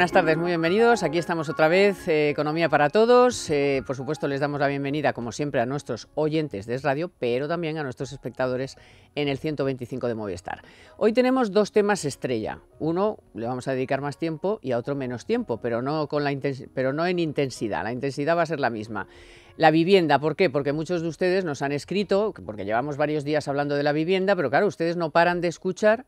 buenas tardes, muy bienvenidos. Aquí estamos otra vez, eh, Economía para Todos. Eh, por supuesto, les damos la bienvenida, como siempre, a nuestros oyentes de radio, pero también a nuestros espectadores en el 125 de Movistar. Hoy tenemos dos temas estrella. Uno le vamos a dedicar más tiempo y a otro menos tiempo, pero no, con la pero no en intensidad. La intensidad va a ser la misma. La vivienda, ¿por qué? Porque muchos de ustedes nos han escrito, porque llevamos varios días hablando de la vivienda, pero claro, ustedes no paran de escuchar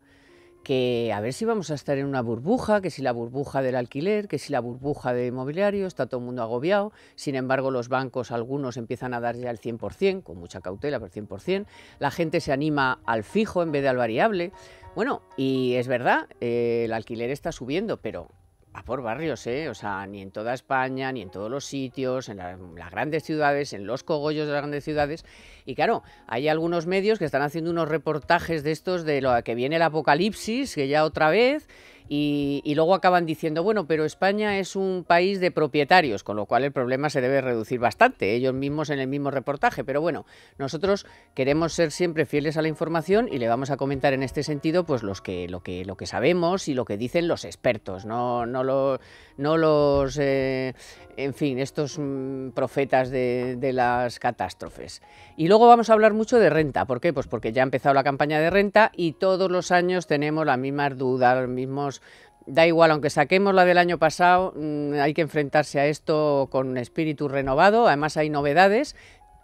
que a ver si vamos a estar en una burbuja, que si la burbuja del alquiler, que si la burbuja de inmobiliario, está todo el mundo agobiado, sin embargo los bancos algunos empiezan a dar ya el 100%, con mucha cautela, pero el 100%, la gente se anima al fijo en vez de al variable, bueno, y es verdad, eh, el alquiler está subiendo, pero a por barrios, ¿eh? O sea, ni en toda España, ni en todos los sitios, en, las grandes ciudades, en los cogollos de las grandes ciudades. Y claro, hay algunos medios que están haciendo unos reportajes de estos de lo que viene el apocalipsis, que ya otra vez, y, luego acaban diciendo, bueno, pero España es un país de propietarios, con lo cual el problema se debe reducir bastante, ellos mismos en el mismo reportaje. Pero bueno, nosotros queremos ser siempre fieles a la información y le vamos a comentar en este sentido pues los que, lo, que, lo que sabemos y lo que dicen los expertos, no, no, lo, no los, eh, en fin, estos mm, profetas de, de las catástrofes. Y luego vamos a hablar mucho de renta, ¿por qué? Pues porque ya ha empezado la campaña de renta y todos los años tenemos las mismas dudas, los mismos da igual, aunque saquemos la del año pasado, mm, hay que enfrentarse a esto con espíritu renovado. Además hay novedades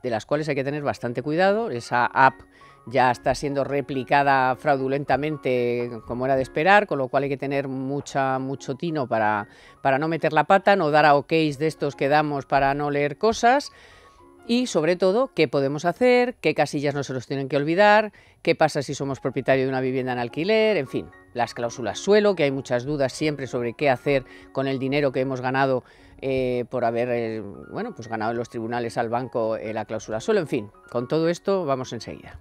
de las cuales hay que tener bastante cuidado. Esa app ya está siendo replicada fraudulentamente como era de esperar, con lo cual hay que tener mucha, mucho tino para, no meter la pata, no dar a ok de estos que damos para no leer cosas y sobre todo qué podemos hacer, qué casillas no se nos tienen que olvidar, qué pasa si somos propietario de una vivienda en alquiler, en fin, las cláusulas suelo, que hay muchas dudas siempre sobre qué hacer con el dinero que hemos ganado eh, por haber eh, bueno, pues ganado en los tribunales al banco eh, la cláusula suelo, en fin, con todo esto vamos enseguida.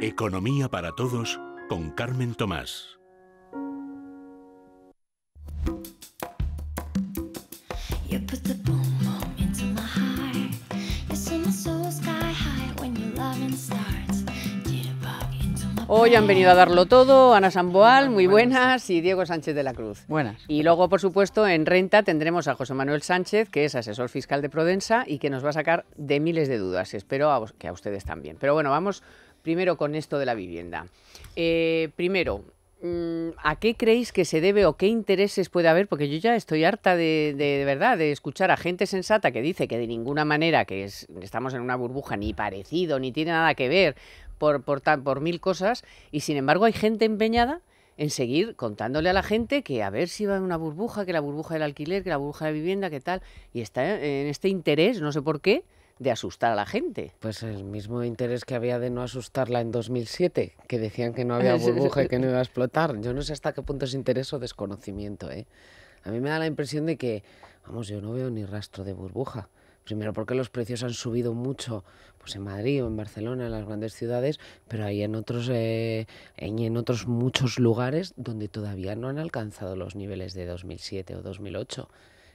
Economía para todos con Carmen Tomás. Pues, Hoy han venido a darlo todo Ana Samboal, muy buenas, y Diego Sánchez de la Cruz. Buenas. Y luego, por supuesto, en Renta tendremos a José Manuel Sánchez, que es asesor fiscal de Prodensa y que nos va a sacar de miles de dudas. Espero que a ustedes también. Pero bueno, vamos primero con esto de la vivienda. Eh, primero, mm, ¿A qué creéis que se debe o qué intereses puede haber? Porque yo ya estoy harta de, verdad de escuchar a gente sensata que dice que de ninguna manera que estamos en una burbuja ni parecido, ni tiene nada que ver, por, por, mil cosas, y sin embargo hay gente empeñada en seguir contándole a la gente que a ver si va en una burbuja, que la burbuja del alquiler, que la burbuja de vivienda, que tal, y está en este interés, no sé por qué, de asustar a la gente. Pues el mismo interés que había de no asustarla en 2007, que decían que no había burbuja y que no iba a explotar. Yo no sé hasta qué punto es interés o desconocimiento. ¿eh? A mí me da la impresión de que, vamos, yo no veo ni rastro de burbuja. Primero porque los precios han subido mucho, pues en Madrid o en Barcelona, en las grandes ciudades, pero hay en otros, eh, en otros muchos lugares donde todavía no han alcanzado los niveles de 2007 o 2008.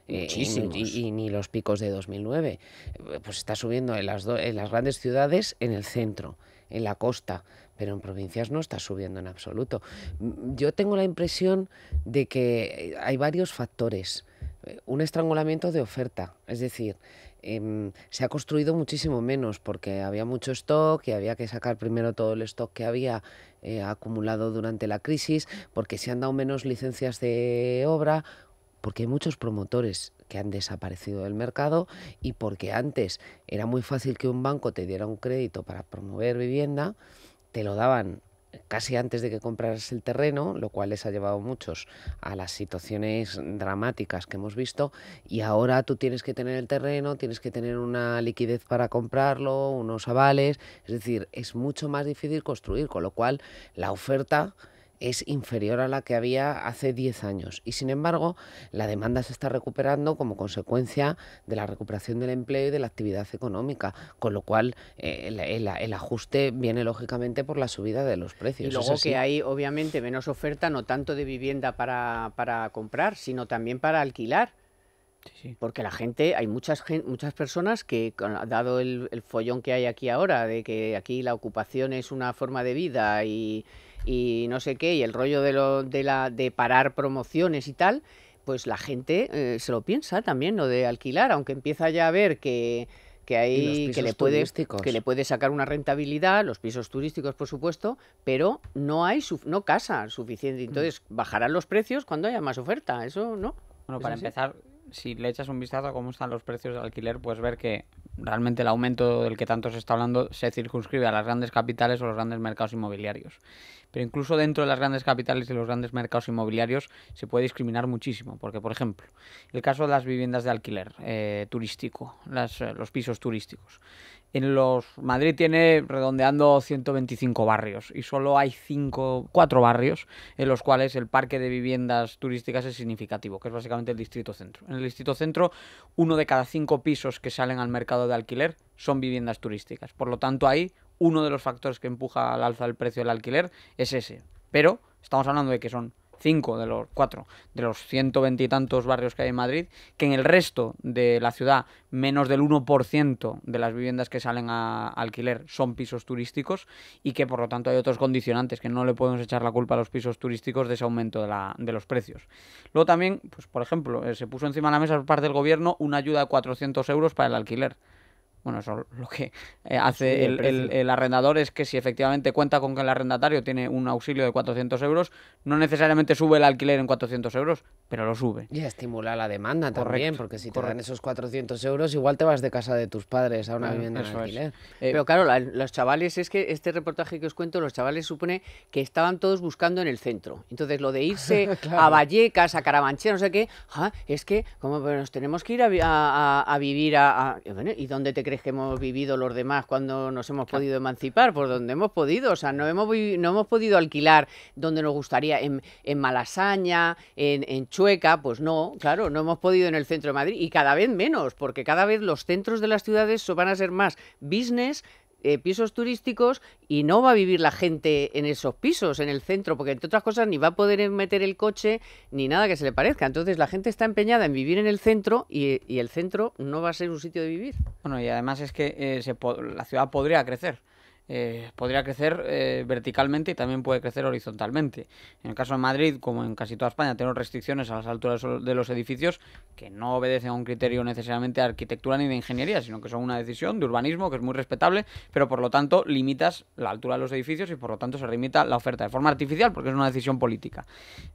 Eh, y, ni los picos de 2009. Eh, pues está subiendo en las, en las grandes ciudades, en el centro, en la costa, pero en provincias no está subiendo en absoluto. Mm, yo tengo la impresión de que hay varios factores. Un estrangulamiento de oferta, es decir, Em, se ha construido muchísimo menos porque había mucho stock y había que sacar primero todo el stock que había eh, acumulado durante la crisis, porque se han dado menos licencias de obra, porque hay muchos promotores que han desaparecido del mercado y porque antes era muy fácil que un banco te diera un crédito para promover vivienda, te lo daban casi antes de que compraras el terreno, lo cual les ha llevado muchos a las situaciones dramáticas que hemos visto, y ahora tú tienes que tener el terreno, tienes que tener una liquidez para comprarlo, unos avales, es decir, es mucho más difícil construir, con lo cual la oferta es inferior a la que había hace 10 años y sin embargo la demanda se está recuperando como consecuencia de la recuperación del empleo y de la actividad económica, con lo cual eh, el, ajuste viene lógicamente por la subida de los precios. Y luego que hay obviamente menos oferta, no tanto de vivienda para, comprar, sino también para alquilar. Porque la gente, hay muchas, muchas personas que, dado el follón que hay aquí ahora, de que aquí la ocupación es una forma de vida y, y no sé qué, y el rollo de, lo, de, la, de parar promociones y tal, pues la gente eh, se lo piensa también, lo de alquilar, aunque empieza ya a ver que que hay que le puede que le puede sacar una rentabilidad los pisos turísticos por supuesto pero no hay no casa suficiente mm. entonces bajarán los precios cuando haya más oferta eso no bueno, para empezar, si le echas un vistazo a cómo están los precios de alquiler, puedes ver que realmente el aumento del que tanto se está hablando se circunscribe a las grandes capitales o los grandes mercados inmobiliarios. Pero incluso dentro de las grandes capitales y los grandes mercados inmobiliarios se puede discriminar muchísimo, porque por ejemplo, el caso de las viviendas de alquiler eh, turístico, eh, los pisos turísticos. En los Madrid tiene redondeando 125 barrios y solo hay cinco, cuatro barrios en los cuales el parque de viviendas turísticas es significativo, que es básicamente el distrito centro. En el distrito centro, uno de cada cinco pisos que salen al mercado de alquiler son viviendas turísticas. Por lo tanto, ahí uno de los factores que empuja al alza del precio del alquiler es ese. Pero estamos hablando de que son 5 de los 4 de los 120 y tantos barrios que hay en Madrid, que en el resto de la ciudad menos del 1% de las viviendas que salen a alquiler son pisos turísticos y que por lo tanto hay otros condicionantes que no le podemos echar la culpa a los pisos turísticos de ese aumento de, la, de los precios. Luego también, pues por ejemplo, eh, se puso encima de la mesa por parte del gobierno una ayuda de 400 euros para el alquiler. Bueno, eso lo que hace el, arrendador es que si efectivamente cuenta con que el arrendatario tiene un auxilio de 400 euros, no necesariamente sube el alquiler en 400 euros, pero lo sube. Y estimula la demanda también, porque si te dan esos 400 euros, igual te vas de casa de tus padres a una vivienda en alquiler. Eh, pero claro, los chavales, es que este reportaje que os cuento, los chavales supone que estaban todos buscando en el centro. Entonces, lo de irse a Vallecas, a Carabanchel, no sé qué, ah, es que cómo pues nos tenemos que ir a, vivir a, ¿y dónde te crees? que hemos vivido los demás cuando nos hemos podido emancipar, por donde hemos podido. O sea, no hemos, no hemos podido alquilar donde nos gustaría, en, Malasaña, en, en, Chueca, pues no, claro, no hemos podido en el centro de Madrid y cada vez menos, porque cada vez los centros de las ciudades van a ser más business eh, pisos turísticos y no va a vivir la gente en esos pisos, en el centro, porque entre otras cosas ni va a poder meter el coche ni nada que se le parezca. Entonces la gente está empeñada en vivir en el centro y, el centro no va a ser un sitio de vivir. Bueno, y además es que eh, la ciudad podría crecer. Eh, podría crecer eh, verticalmente y también puede crecer horizontalmente. En el caso de Madrid, como en casi toda España, tenemos restricciones a las alturas de los edificios que no obedecen a un criterio necesariamente de arquitectura ni de ingeniería, sino que son una decisión de urbanismo que es muy respetable, pero por lo tanto limitas la altura de los edificios y por lo tanto se limita la oferta de forma artificial porque es una decisión política.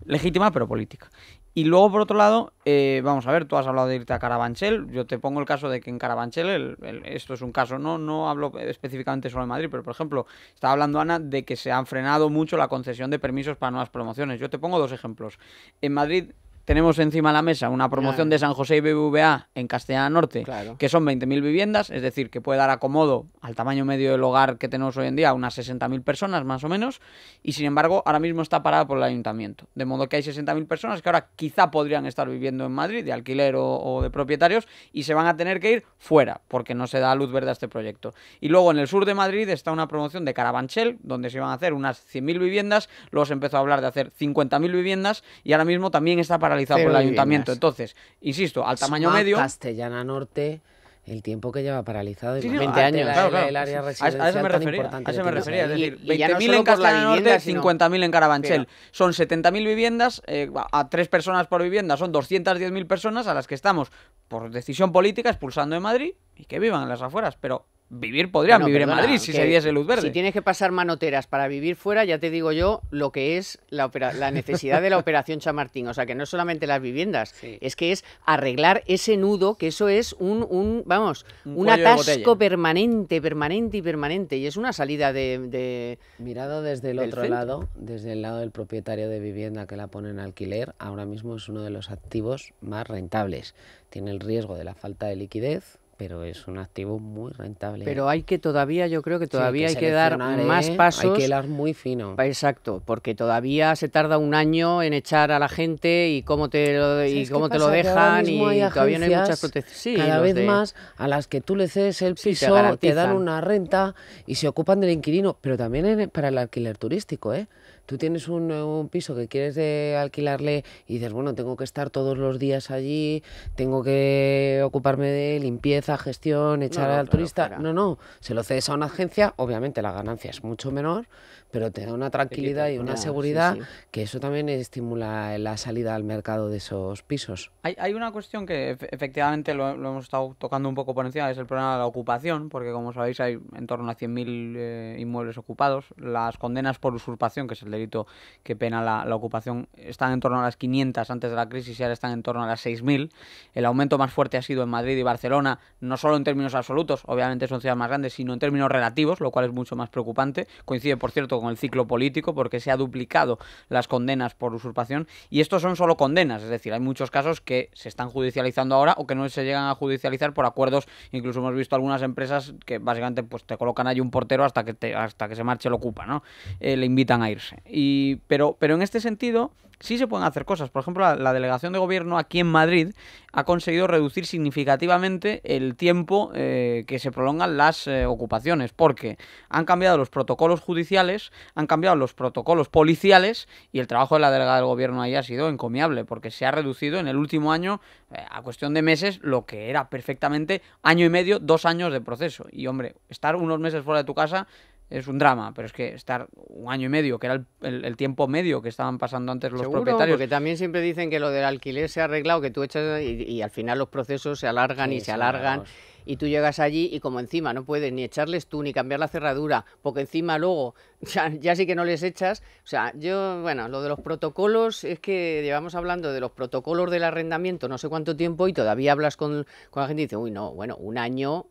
Legítima, pero política. Y luego, por otro lado, eh, vamos a ver, tú has hablado de irte a Carabanchel. Yo te pongo el caso de que en Carabanchel, esto es un caso, no, no hablo específicamente solo de Madrid, pero por ejemplo, estaba hablando Ana de que se han frenado mucho la concesión de permisos para nuevas promociones. Yo te pongo dos ejemplos. En Madrid tenemos encima de la mesa una promoción de San José y BBVA en Castellana Norte, que son 20.000 viviendas, es decir, que puede dar acomodo al tamaño medio del hogar que tenemos hoy en día, unas 60.000 personas más o menos, y sin embargo ahora mismo está parada por el ayuntamiento. De modo que hay 60.000 personas que ahora quizá podrían estar viviendo en Madrid, de alquiler o, de propietarios, y se van a tener que ir fuera, porque no se da luz verde a este proyecto. Y luego en el sur de Madrid está una promoción de Carabanchel, donde se iban a hacer unas 100.000 viviendas, luego se empezó a hablar de hacer 50.000 viviendas, y ahora mismo también está parada paralizado por el ayuntamiento. Entonces, insisto, al tamaño medio. Castellana Norte el tiempo que lleva paralizado es 20 años el, área residencial a, eso me refería, a eso me refería, es decir, 20.000 en Castellana Norte, 50.000 en Carabanchel. Son 70.000 viviendas, eh, a tres personas por vivienda son 210.000 personas a las que estamos por decisión política expulsando de Madrid y que vivan en las afueras, pero vivir podrían vivir en Madrid si se diese luz verde. Si tienes que pasar manoteras para vivir fuera, ya te digo yo lo que es la, necesidad de la operación Chamartín. O sea, que no es solamente las viviendas, es que es arreglar ese nudo, que eso es un, vamos, un, atasco permanente, permanente y permanente. Y es una salida de... Mirado desde el otro lado, desde el lado del propietario de vivienda que la pone en alquiler, ahora mismo es uno de los activos más rentables. Tiene el riesgo de la falta de liquidez, pero es un activo muy rentable. Pero hay que todavía, yo creo que todavía hay que, dar ¿eh? más pasos. Hay que muy fino. Exacto, porque todavía se tarda un año en echar a la gente y cómo te lo, cómo te lo dejan y todavía no hay muchas protecciones. Sí, cada vez más a las que tú le cedes el piso, te, te, dan una renta y se ocupan del inquilino, pero también para el alquiler turístico, ¿eh? tú tienes eh, un, piso que quieres eh, alquilarle y dices, bueno, tengo que estar todos los días allí, tengo que ocuparme de limpieza, gestión, echar al turista. No, no, se lo cedes a una agencia, obviamente la ganancia es mucho menor, pero te da una tranquilidad y una seguridad que eso también estimula la salida al mercado de esos pisos. Hay, una cuestión que efectivamente lo, hemos estado tocando un poco por encima, es el problema de la ocupación, porque como sabéis hay en torno a 100.000 eh, inmuebles ocupados, las condenas por usurpación, que es el delito que pena la, ocupación están en torno a las 500 antes de la crisis y ahora están en torno a las 6.000. El aumento más fuerte ha sido en Madrid y Barcelona, no solo en términos absolutos, obviamente son ciudades más grandes, sino en términos relativos, lo cual es mucho más preocupante. Coincide, por cierto, con el ciclo político porque se ha duplicado las condenas por usurpación y estos son solo condenas, es decir, hay muchos casos que se están judicializando ahora o que no se llegan a judicializar por acuerdos, incluso hemos visto algunas empresas que básicamente pues te colocan allí un portero hasta que hasta que se marche el ocupa, ¿no? Eh, le invitan a irse. Y, pero, pero en este sentido, sí se pueden hacer cosas. Por ejemplo, la, delegación de gobierno aquí en Madrid ha conseguido reducir significativamente el tiempo eh, que se prolongan las eh, ocupaciones, porque han cambiado los protocolos judiciales, han cambiado los protocolos policiales y el trabajo de la delegada del gobierno ahí ha sido encomiable, porque se ha reducido en el último año, eh, a cuestión de meses, lo que era perfectamente año y medio, dos años de proceso. Y hombre, estar unos meses fuera de tu casa es un drama, pero es que estar un año y medio, que era el, tiempo medio que estaban pasando antes los propietarios. Porque también siempre dicen que lo del alquiler se ha arreglado, que tú echas y, al final los procesos se alargan y se alargan. Y tú llegas allí y como encima no puedes ni echarles tú ni cambiar la cerradura, porque encima luego ya, sí que no les echas. O sea, yo, bueno, lo de los protocolos es que llevamos hablando de los protocolos del arrendamiento no sé cuánto tiempo y todavía hablas con, con la gente y dice, uy, no, bueno, un año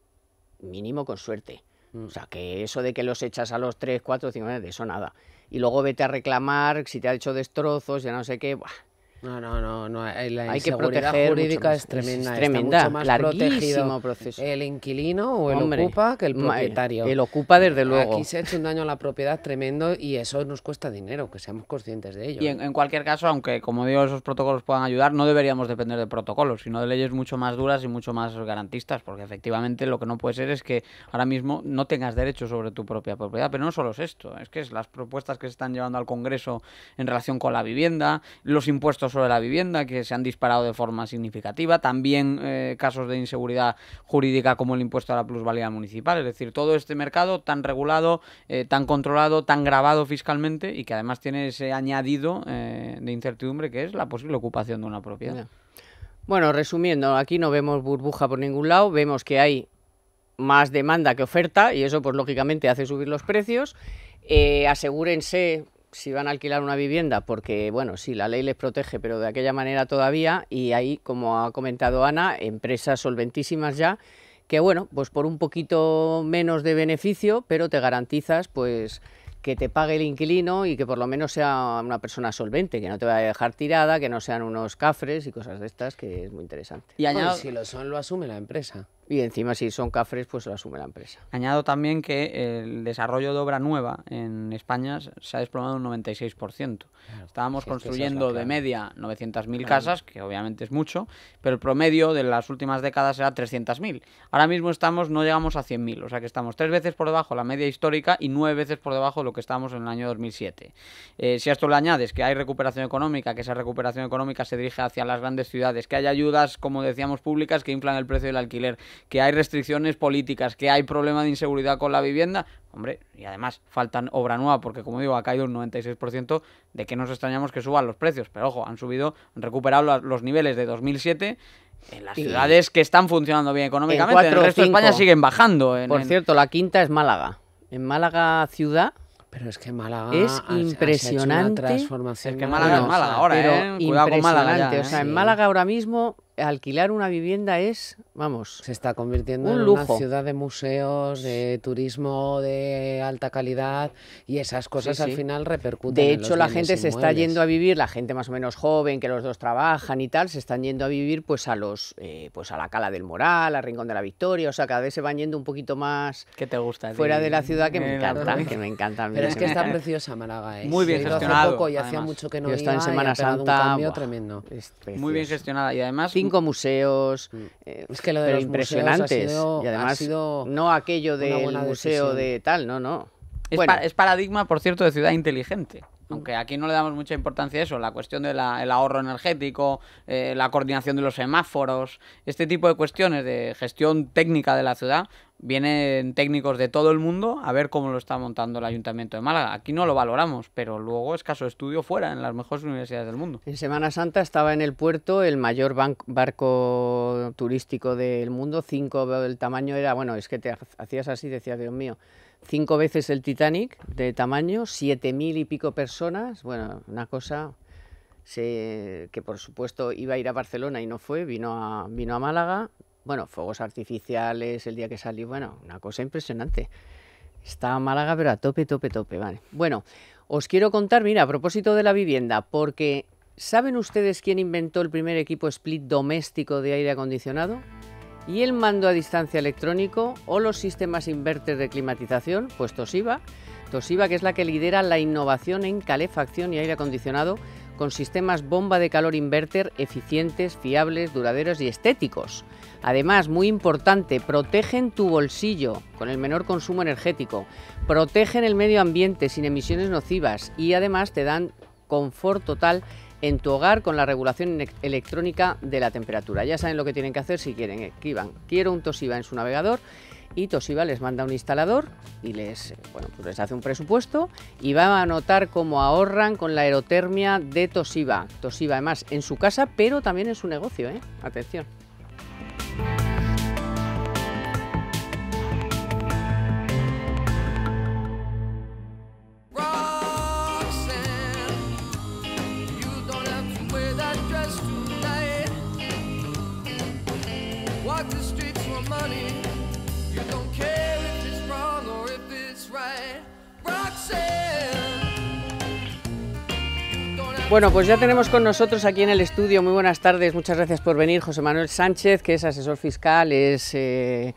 mínimo con suerte. O sea, que eso de que los echas a los 3, 4, 5 de eso nada. Y luego vete a reclamar si te ha hecho destrozos, ya no sé qué. Buah, no, no, no, no. Eh, hay que proteger jurídica es tremenda. Es tremenda, mucho El inquilino o el ocupa que el eh, propietario. El ocupa desde luego. Aquí se ha hecho un daño a la propiedad tremendo y eso nos cuesta dinero, que seamos conscientes de ello. Y en, ¿eh? en cualquier caso, aunque como digo esos protocolos puedan ayudar, no deberíamos depender de protocolos, sino de leyes mucho más duras y mucho más garantistas, porque efectivamente lo que no puede ser es que ahora mismo no tengas derecho sobre tu propia propiedad, pero no solo es esto, es que es las propuestas que se están llevando al Congreso en relación con la vivienda, los impuestos sobre la vivienda que se han disparado de forma significativa, también eh, casos de inseguridad jurídica como el impuesto a la plusvalía municipal, es decir, todo este mercado tan regulado, eh, tan controlado, tan grabado fiscalmente y que además tiene ese añadido eh, de incertidumbre que es la posible ocupación de una propiedad. Bueno, resumiendo, aquí no vemos burbuja por ningún lado, vemos que hay más demanda que oferta y eso pues lógicamente hace subir los precios. asegúrense si van a alquilar una vivienda, porque bueno, sí, la ley les protege, pero de aquella manera todavía, y ahí, como ha comentado Ana, empresas solventísimas ya, que bueno, pues por un poquito menos de beneficio, pero te garantizas pues que te pague el inquilino y que por lo menos sea una persona solvente, que no te vaya a dejar tirada, que no sean unos cafres y cosas de estas, que es muy interesante. Y añado... si lo son, lo asume la empresa y encima si son cafres pues lo asume la empresa. Añado también que el desarrollo de obra nueva en España se ha desplomado un 96%. Estábamos construyendo de media 900.000 casas, que obviamente es mucho, pero el promedio de las últimas décadas era 300.000. Ahora mismo estamos no llegamos a 100.000, o sea que estamos tres veces por debajo de la media histórica y nueve veces por debajo de lo que estábamos en el año 2007. Eh, si a esto le añades que hay recuperación económica, que esa recuperación económica se dirige hacia las grandes ciudades, que hay ayudas, como decíamos, públicas que inflan el precio del alquiler, que hay restricciones políticas, que hay problema de inseguridad con la vivienda, hombre, y además faltan obra nueva, porque como digo, ha caído un 96%, de que nos extrañamos que suban los precios, pero ojo, han subido, han recuperado los niveles de 2007 en las ciudades que están funcionando bien económicamente, en, el resto de España siguen bajando. Por cierto, la quinta es Málaga. En Málaga ciudad pero es que Málaga es impresionante. transformación es que Málaga es Málaga ahora, pero ¿eh? Cuidado con Málaga. O sea, en eh. Málaga ahora mismo alquilar una vivienda es, vamos, se está convirtiendo en una ciudad de museos, de turismo de alta calidad y esas cosas al final repercuten. De hecho, la gente se está yendo a vivir, la gente más o menos joven, que los dos trabajan y tal, se están yendo a vivir pues a los, eh, pues a la Cala del Moral, a Rincón de la Victoria, o sea, cada vez se van yendo un poquito más. Fuera de la ciudad que me eh, encanta, que me encanta. Pero es que está preciosa Málaga, ¿eh? Muy bien gestionado. Hace poco y hacía mucho que no Yo iba, en Semana Santa. Un cambio tremendo. Muy bien gestionada y además museos. Mm. Eh, es que lo de los impresionantes. y además, ha sido no aquello del museo de tal, no, no. Es, paradigma, por cierto, de ciudad inteligente aunque aquí no le damos mucha importancia a eso, la cuestión del ahorro energético, eh, la coordinación de los semáforos, este tipo de cuestiones de gestión técnica de la ciudad, vienen técnicos de todo el mundo a ver cómo lo está montando el Ayuntamiento de Málaga. Aquí no lo valoramos, pero luego es caso estudio fuera, en las mejores universidades del mundo. En Semana Santa estaba en el puerto el mayor barco turístico del mundo, cinco, el tamaño era, bueno, es que te hacías así, decía Dios mío, cinco veces el Titanic de tamaño, siete mil y pico personas, bueno, una cosa que por supuesto iba a ir a Barcelona y no fue, vino a, vino a Málaga, bueno, fuegos artificiales el día que salí, bueno, una cosa impresionante. Está Málaga, pero a tope, tope, tope, vale. Bueno, os quiero contar, mira, a propósito de la vivienda, porque ¿saben ustedes quién inventó el primer equipo split doméstico de aire acondicionado? y el mando a distancia electrónico o los sistemas inverter de climatización, pues TOSIVA. TOSIVA que es la que lidera la innovación en calefacción y aire acondicionado con sistemas bomba de calor inverter eficientes, fiables, duraderos y estéticos. Además, muy importante, protegen tu bolsillo con el menor consumo energético, protegen el medio ambiente sin emisiones nocivas y además te dan confort total en tu hogar con la regulación electrónica de la temperatura. Ya saben lo que tienen que hacer si quieren. Escriban, quiero un Toshiba en su navegador y Toshiba les manda un instalador y les, bueno, pues les hace un presupuesto y van a notar cómo ahorran con la aerotermia de Toshiba. Toshiba además en su casa, pero también en su negocio. ¿eh? Atención. Bueno, pues ya tenemos con nosotros aquí en el estudio, muy buenas tardes, muchas gracias por venir, José Manuel Sánchez, que es asesor fiscal, es, eh,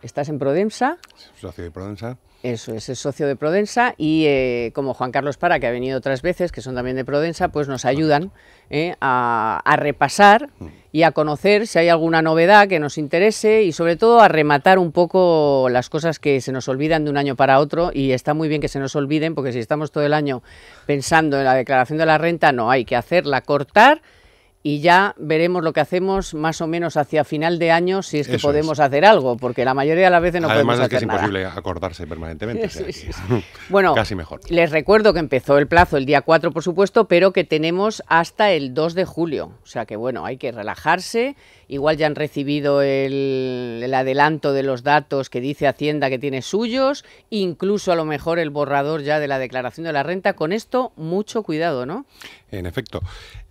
estás en Prodensa. Socio de Prodensa. Eso es, es socio de Prodensa y eh, como Juan Carlos Para, que ha venido otras veces, que son también de Prodensa, pues nos ayudan eh, a, repasar mm y a conocer si hay alguna novedad que nos interese y sobre todo a rematar un poco las cosas que se nos olvidan de un año para otro y está muy bien que se nos olviden porque si estamos todo el año pensando en la declaración de la renta no hay que hacerla cortar y ya veremos lo que hacemos más o menos hacia final de año si es que podemos hacer algo, porque la mayoría de las veces no podemos hacer nada. Además es que es imposible acordarse permanentemente. bueno, casi mejor. Les recuerdo que empezó el plazo el día 4, por supuesto, pero que tenemos hasta el 2 de julio. O sea que bueno, hay que relajarse. Igual ya han recibido el, adelanto de los datos que dice Hacienda que tiene suyos, incluso a lo mejor el borrador ya de la declaración de la renta. Con esto, mucho cuidado, ¿no? En efecto.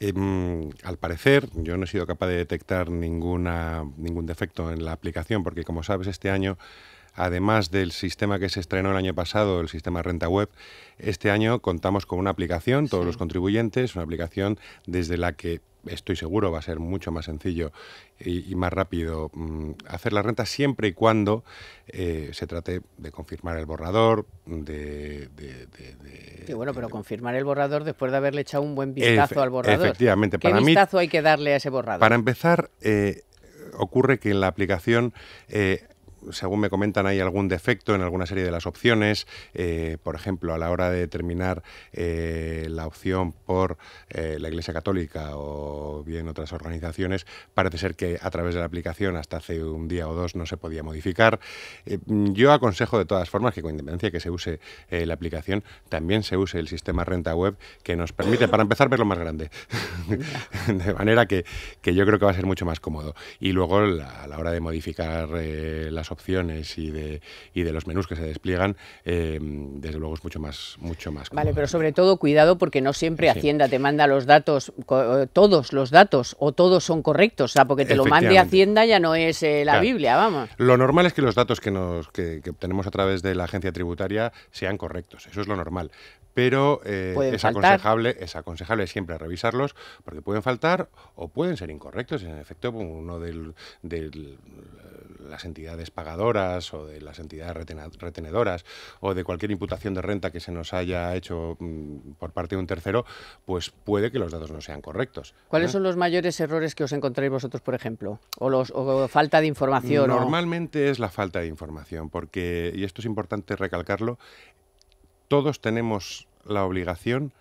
Em, parecer, yo no he sido capaz de detectar ninguna, ningún defecto en la aplicación, porque como sabes, este año Además del sistema que se estrenó el año pasado, el sistema Renta Web, este año contamos con una aplicación, todos los contribuyentes, una aplicación desde la que estoy seguro va a ser mucho más sencillo y, más rápido mm, hacer la renta siempre y cuando eh, se trate de confirmar el borrador, de... sí, bueno, pero confirmar el borrador después de haberle echado un buen vistazo al borrador. Efectivamente. para ¿Qué vistazo hay que darle a ese borrador? Para empezar, eh, ocurre que en la aplicación eh, según me comentan, hay algún defecto en alguna serie de las opciones. Eh, por ejemplo, a la hora de terminar eh, la opción por eh, la Iglesia Católica o bien otras organizaciones, parece ser que a través de la aplicación hasta hace un día o dos no se podía modificar. yo aconsejo de todas formas que con independencia que se use la aplicación, también se use el sistema renta web que nos permite, para empezar, verlo más grande. de manera que, yo creo que va a ser mucho más cómodo. Y luego, a la hora de modificar las opciones y de, y de los menús que se despliegan, eh, desde luego es mucho más, mucho más. Vale, pero sobre todo cuidado porque no siempre Hacienda te manda los datos, todos los datos, o todos son correctos, o sea, porque te lo mande Hacienda ya no es eh, la Biblia, vamos. Lo normal es que los datos que, nos, que, obtenemos a través de la agencia tributaria sean correctos, eso es lo normal pero eh, es, aconsejable, es aconsejable siempre revisarlos porque pueden faltar o pueden ser incorrectos. En efecto, uno del las entidades pagadoras o de las entidades retenedoras o de cualquier imputación de renta que se nos haya hecho mm, por parte de un tercero, pues puede que los datos no sean correctos. ¿Cuáles ¿eh? son los mayores errores que os encontráis vosotros, por ejemplo? ¿O, los, o falta de información? Normalmente es la falta de información, porque, y esto es importante recalcarlo, todos tenemos la obligación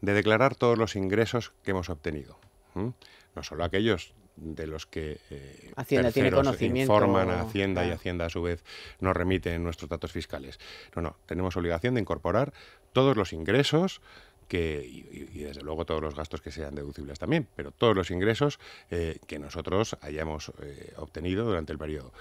de declarar todos los ingresos que hemos obtenido. No solo aquellos de los que eh, tiene conocimiento. informan a Hacienda y Hacienda a su vez nos remiten nuestros datos fiscales. No, no, tenemos obligación de incorporar todos los ingresos que, y, desde luego todos los gastos que sean deducibles también, pero todos los ingresos eh, que nosotros hayamos eh, obtenido durante el periodo.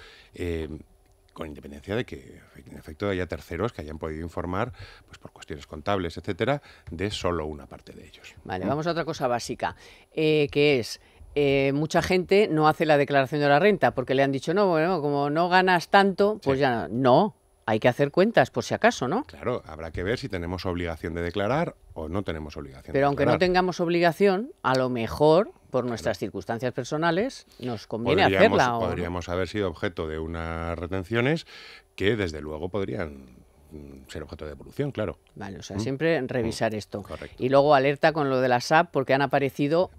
con independencia de que en efecto haya terceros que hayan podido informar, pues por cuestiones contables, etcétera, de solo una parte de ellos. Vale, mm. vamos a otra cosa básica, que es eh, mucha gente no hace la declaración de la renta porque le han dicho, no, bueno, como no ganas tanto, pues ya no. Hay que hacer cuentas por si acaso, ¿no? Claro, habrá que ver si tenemos obligación de declarar o no tenemos obligación. Pero aunque no tengamos obligación, a lo mejor por nuestras circunstancias personales nos conviene hacerla. podríamos haber sido objeto de unas retenciones que desde luego podrían ser objeto de devolución, claro. Vale, o sea, ¿Mm? siempre revisar esto. Y luego alerta con lo de la SAP porque han aparecido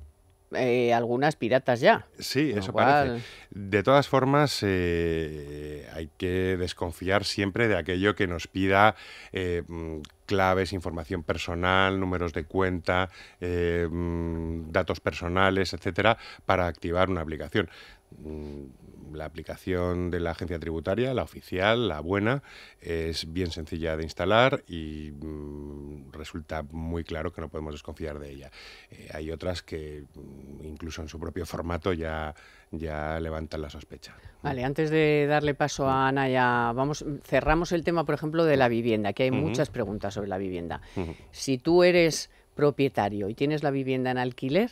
eh, algunas piratas ya. Sí, eso parece. De todas formas, eh, hay que desconfiar siempre de aquello que nos pida eh, mm, claves, información personal, números de cuenta, mm, datos personales, etcétera, para activar una aplicación mm, la aplicación de la agencia tributaria, la oficial, la buena, es bien sencilla de instalar y mm, resulta muy claro que no podemos desconfiar de ella. Eh, hay otras que mm, incluso en su propio formato ya, ya levantan la sospecha. Vale, antes de darle paso a Ana, ya vamos, cerramos el tema, por ejemplo, de la vivienda, que hay muchas preguntas sobre la vivienda. Si tú eres propietario y tienes la vivienda en alquiler,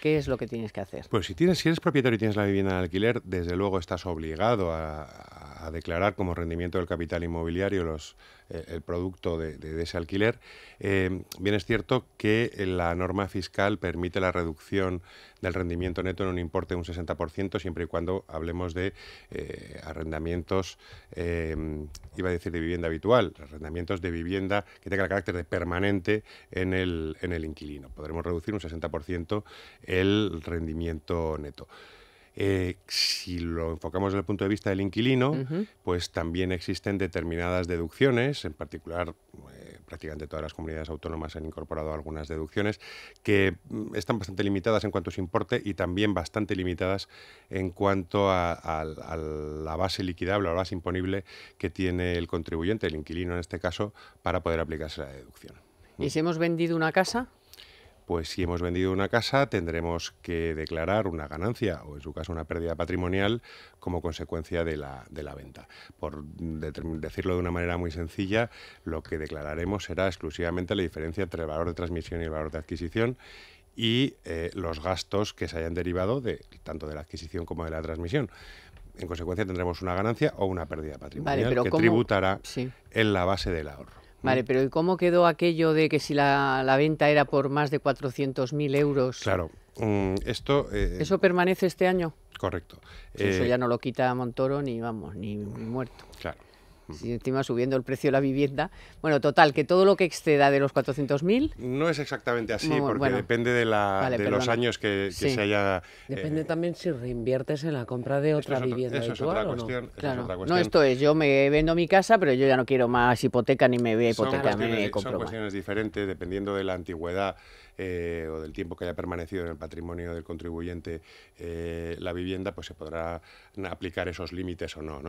¿Qué es lo que tienes que hacer? Pues si, tienes, si eres propietario y tienes la vivienda en alquiler, desde luego estás obligado a declarar como rendimiento del capital inmobiliario los, eh, el producto de, ese alquiler, eh, bien es cierto que la norma fiscal permite la reducción del rendimiento neto en un importe de un 60%, siempre y cuando hablemos de eh, arrendamientos, iba a decir de vivienda habitual, arrendamientos de vivienda que tenga el carácter de permanente en el, en el inquilino. Podremos reducir un 60% el rendimiento neto. Eh, si lo enfocamos desde el punto de vista del inquilino, pues también existen determinadas deducciones, en particular eh, prácticamente todas las comunidades autónomas han incorporado algunas deducciones que mm, están bastante limitadas en cuanto a su importe y también bastante limitadas en cuanto a, la base liquidable o la base imponible que tiene el contribuyente, el inquilino en este caso, para poder aplicarse la deducción. ¿Y si hemos vendido una casa? pues si hemos vendido una casa tendremos que declarar una ganancia o en su caso una pérdida patrimonial como consecuencia de la, venta. Por decirlo de una manera muy sencilla, lo que declararemos será exclusivamente la diferencia entre el valor de transmisión y el valor de adquisición y eh, los gastos que se hayan derivado de tanto de la adquisición como de la transmisión en consecuencia tendremos una ganancia o una pérdida patrimonial que tributará en la base del ahorro. Vale, mm. pero ¿y cómo quedó aquello de que si la, venta era por más de 400.000 euros? Claro, mm, esto... Eh, ¿Eso permanece este año? Correcto. eso eh, ya no lo quita Montoro ni, vamos, ni muerto. Claro si encima subiendo el precio de la vivienda. Bueno, total, que todo lo que exceda de los 400.000... No es exactamente así, porque depende de, la, de los años que, se haya... Depende eh, también si reinviertes en la compra de otra vivienda. Eso, es otra, cuestión, no? esto es, yo me vendo mi casa, pero yo ya no quiero más hipoteca ni me ve hipoteca, hipotecar. Son, son cuestiones diferentes dependiendo de la antigüedad eh, o del tiempo que haya permanecido en el patrimonio del contribuyente eh, la vivienda, pues se podrá aplicar esos límites o no.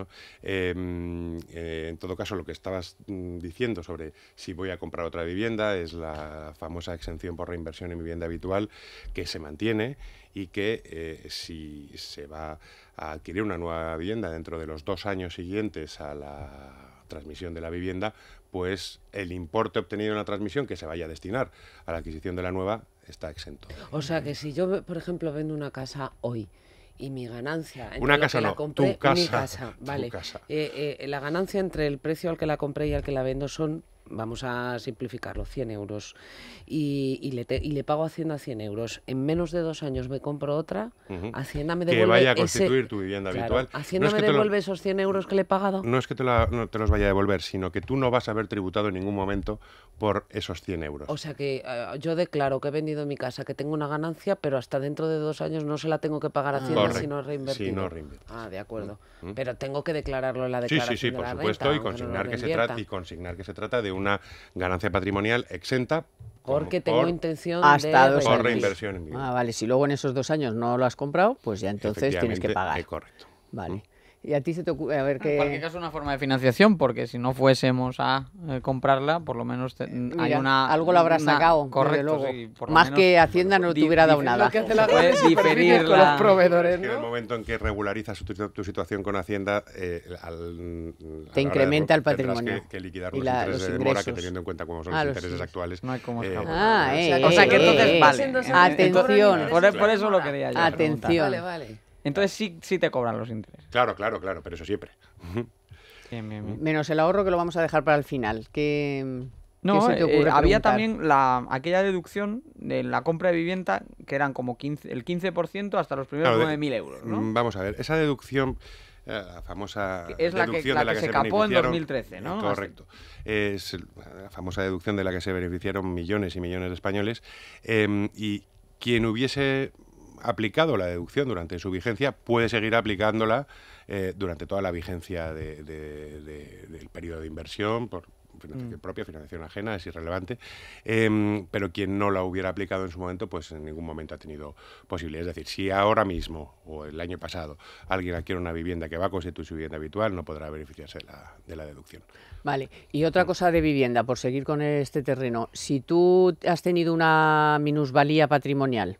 Em, eh, en todo caso, lo que estabas mm, diciendo sobre si voy a comprar otra vivienda es la famosa exención por reinversión en vivienda habitual que se mantiene y que si se va a adquirir una nueva vivienda dentro de los dos años siguientes a la transmisión de la vivienda, pues el importe obtenido en la transmisión que se vaya a destinar a la adquisición de la nueva está exento. O sea que si yo, por ejemplo, vendo una casa hoy y mi ganancia entre una casa la no, la compré, tu casa, vale, eh, eh, la ganancia entre el precio al que la compré y al que la vendo son vamos a simplificarlo, 100 euros, y, y, le, y le pago a Hacienda 100 euros, en menos de dos años me compro otra, Hacienda me devuelve... Que devuelve esos 100 euros que le he pagado. No es que te, no te, los vaya a devolver, sino que tú no vas a haber tributado en ningún momento por esos 100 euros. O sea que eh, yo declaro que he vendido mi casa, que tengo una ganancia, pero hasta dentro de dos años no se la tengo que pagar a ah. Hacienda si reinvertir. ah, de acuerdo. Mm. Pero tengo que declararlo en la declaración Sí, sí, sí, por supuesto, y consignar, que se trata, y consignar que se trata de una ganancia patrimonial exenta. Porque tengo intención de dos reinversión en Ah, vale, si luego en esos dos años no lo has comprado, pues ya entonces tienes que pagar. Es eh, correcto. Vale. ¿Mm? Y a ti se te a ver qué... En cualquier caso, una forma de financiación, porque si no fuésemos a eh, comprarla, por lo menos hay una... Algo lo habrás sacado, correcto, Más que Hacienda no te hubiera dado nada. que diferir con los proveedores, En el momento en que regularizas tu, situación con Hacienda, eh, al, te incrementa el patrimonio. Que, que liquidar y la, los, ingresos. teniendo en cuenta cómo son los, ah, intereses actuales. No hay como eh, ah, o sea, eh, que eh, entonces vale. Atención. Por, eso lo quería yo. Atención. Vale, vale. Entonces sí, te cobran los intereses. Claro, claro, claro, pero eso siempre. Menos el ahorro que lo vamos a dejar para el final. ¿Qué, no, eh, había también la, aquella deducción de la compra de vivienda que eran como 15, el 15% hasta los primeros 9.000 euros. Mm, vamos a ver, esa deducción eh, la famosa es la deducción que, de se, se capó en 2013, ¿no? Correcto. Es la famosa deducción de la que se beneficiaron millones y millones de españoles. Em, y quien hubiese aplicado la deducción durante su vigencia, puede seguir aplicándola eh, durante toda la vigencia del periodo de inversión, por, financiación mm. propia, financiación ajena, es irrelevante, em, pero quien no la hubiera aplicado en su momento, pues en ningún momento ha tenido posibilidad. Es decir, si ahora mismo o el año pasado alguien adquiere una vivienda que va a constituir su vivienda habitual, no podrá beneficiarse de la, de la deducción. Vale, y otra mm. cosa de vivienda, por seguir con este terreno, si tú has tenido una minusvalía patrimonial,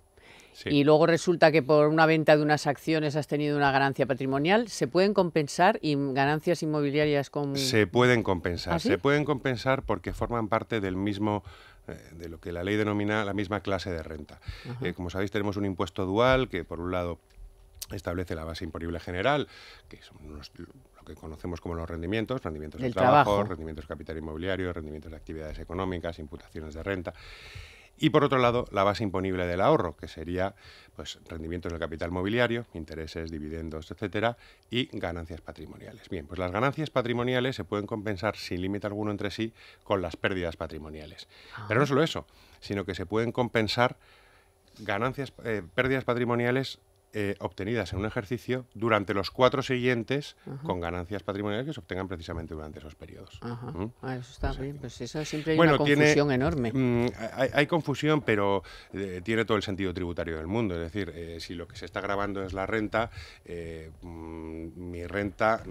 y luego resulta que por una venta de unas acciones has tenido una ganancia patrimonial, ¿se pueden compensar y ganancias inmobiliarias con...? Se pueden compensar, ¿Ah, se pueden compensar porque forman parte del mismo eh, de lo que la ley denomina la misma clase de renta. Eh, como sabéis, tenemos un impuesto dual que, por un lado, establece la base imponible general, que son lo que conocemos como los rendimientos, rendimientos del de trabajo, trabajo, rendimientos de capital inmobiliario, rendimientos de actividades económicas, imputaciones de renta. Y por otro lado, la base imponible del ahorro, que sería pues, rendimientos del capital mobiliario, intereses, dividendos, etcétera, y ganancias patrimoniales. Bien, pues las ganancias patrimoniales se pueden compensar sin límite alguno entre sí con las pérdidas patrimoniales. Ah. Pero no solo eso, sino que se pueden compensar ganancias, eh, pérdidas patrimoniales eh, obtenidas en un ejercicio durante los cuatro siguientes con ganancias patrimoniales que se obtengan precisamente durante esos periodos. ¿Mm? Ah, eso está bien, pues eso siempre hay una confusión enorme. Mm, hay, confusión, pero eh, tiene todo el sentido tributario del mundo. Es decir, eh, si lo que se está grabando es la renta, mm, mi renta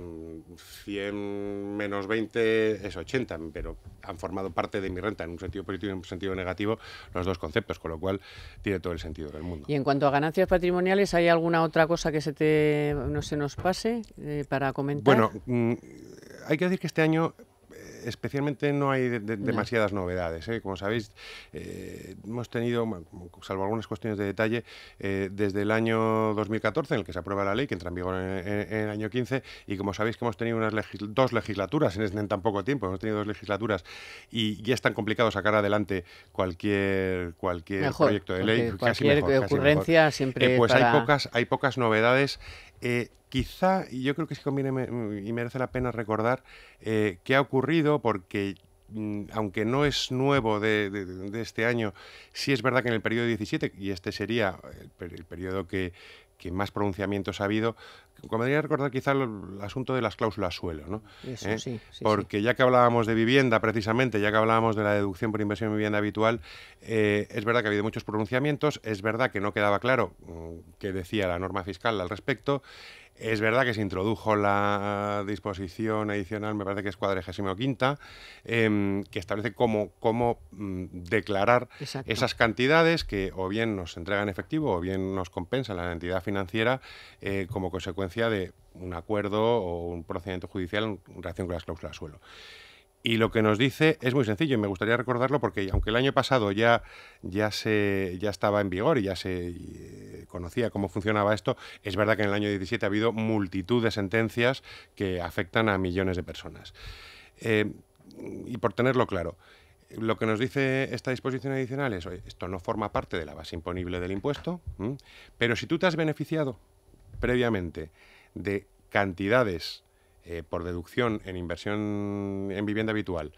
100 menos 20 es 80, pero han formado parte de mi renta en un sentido positivo y en un sentido negativo los dos conceptos, con lo cual tiene todo el sentido del mundo. Y en cuanto a ganancias patrimoniales, hay alguna otra cosa que se te, no se nos pase eh, para comentar? Bueno, mm, hay que decir que este año especialmente no hay demasiadas novedades. ¿eh? Como sabéis, eh, hemos tenido, salvo algunas cuestiones de detalle, eh, desde el año 2014, en el que se aprueba la ley, que entra en vigor en, el año 15, y como sabéis que hemos tenido unas dos legislaturas en, tan poco tiempo, hemos tenido dos legislaturas, y ya es tan complicado sacar adelante cualquier, cualquier proyecto de ley. Cualquier, ocurrencia siempre. pues hay, pocas, hay pocas novedades eh, quizá, y yo creo que sí conviene mm, y merece la pena recordar eh, qué ha ocurrido, porque mm, aunque no es nuevo de, este año, sí es verdad que en el periodo 17, y este sería eh, el periodo que, que más pronunciamientos ha habido. Convendría recordar quizá el, asunto de las cláusulas suelo, ¿no? ¿Eh? sí, Porque ya que hablábamos de vivienda, precisamente, ya que hablábamos de la deducción por inversión en vivienda habitual, eh, es verdad que ha habido muchos pronunciamientos, es verdad que no quedaba claro mm, qué decía la norma fiscal al respecto. Es verdad que se introdujo la disposición adicional, me parece que es cuadragésimo quinta, em, que establece cómo, mm, declarar esas cantidades que o bien nos entregan efectivo o bien nos compensa la entidad financiera eh, como consecuencia de un acuerdo o un procedimiento judicial en relación con las cláusulas suelo. Y lo que nos dice es muy sencillo y me gustaría recordarlo porque aunque el año pasado ya, ya, se, ya estaba en vigor y ya se eh, conocía cómo funcionaba esto, es verdad que en el año 17 ha habido multitud de sentencias que afectan a millones de personas. Eh, y por tenerlo claro, lo que nos dice esta disposición adicional es, esto no forma parte de la base imponible del impuesto, pero si tú te has beneficiado previamente de cantidades eh, por deducción en inversión en vivienda habitual,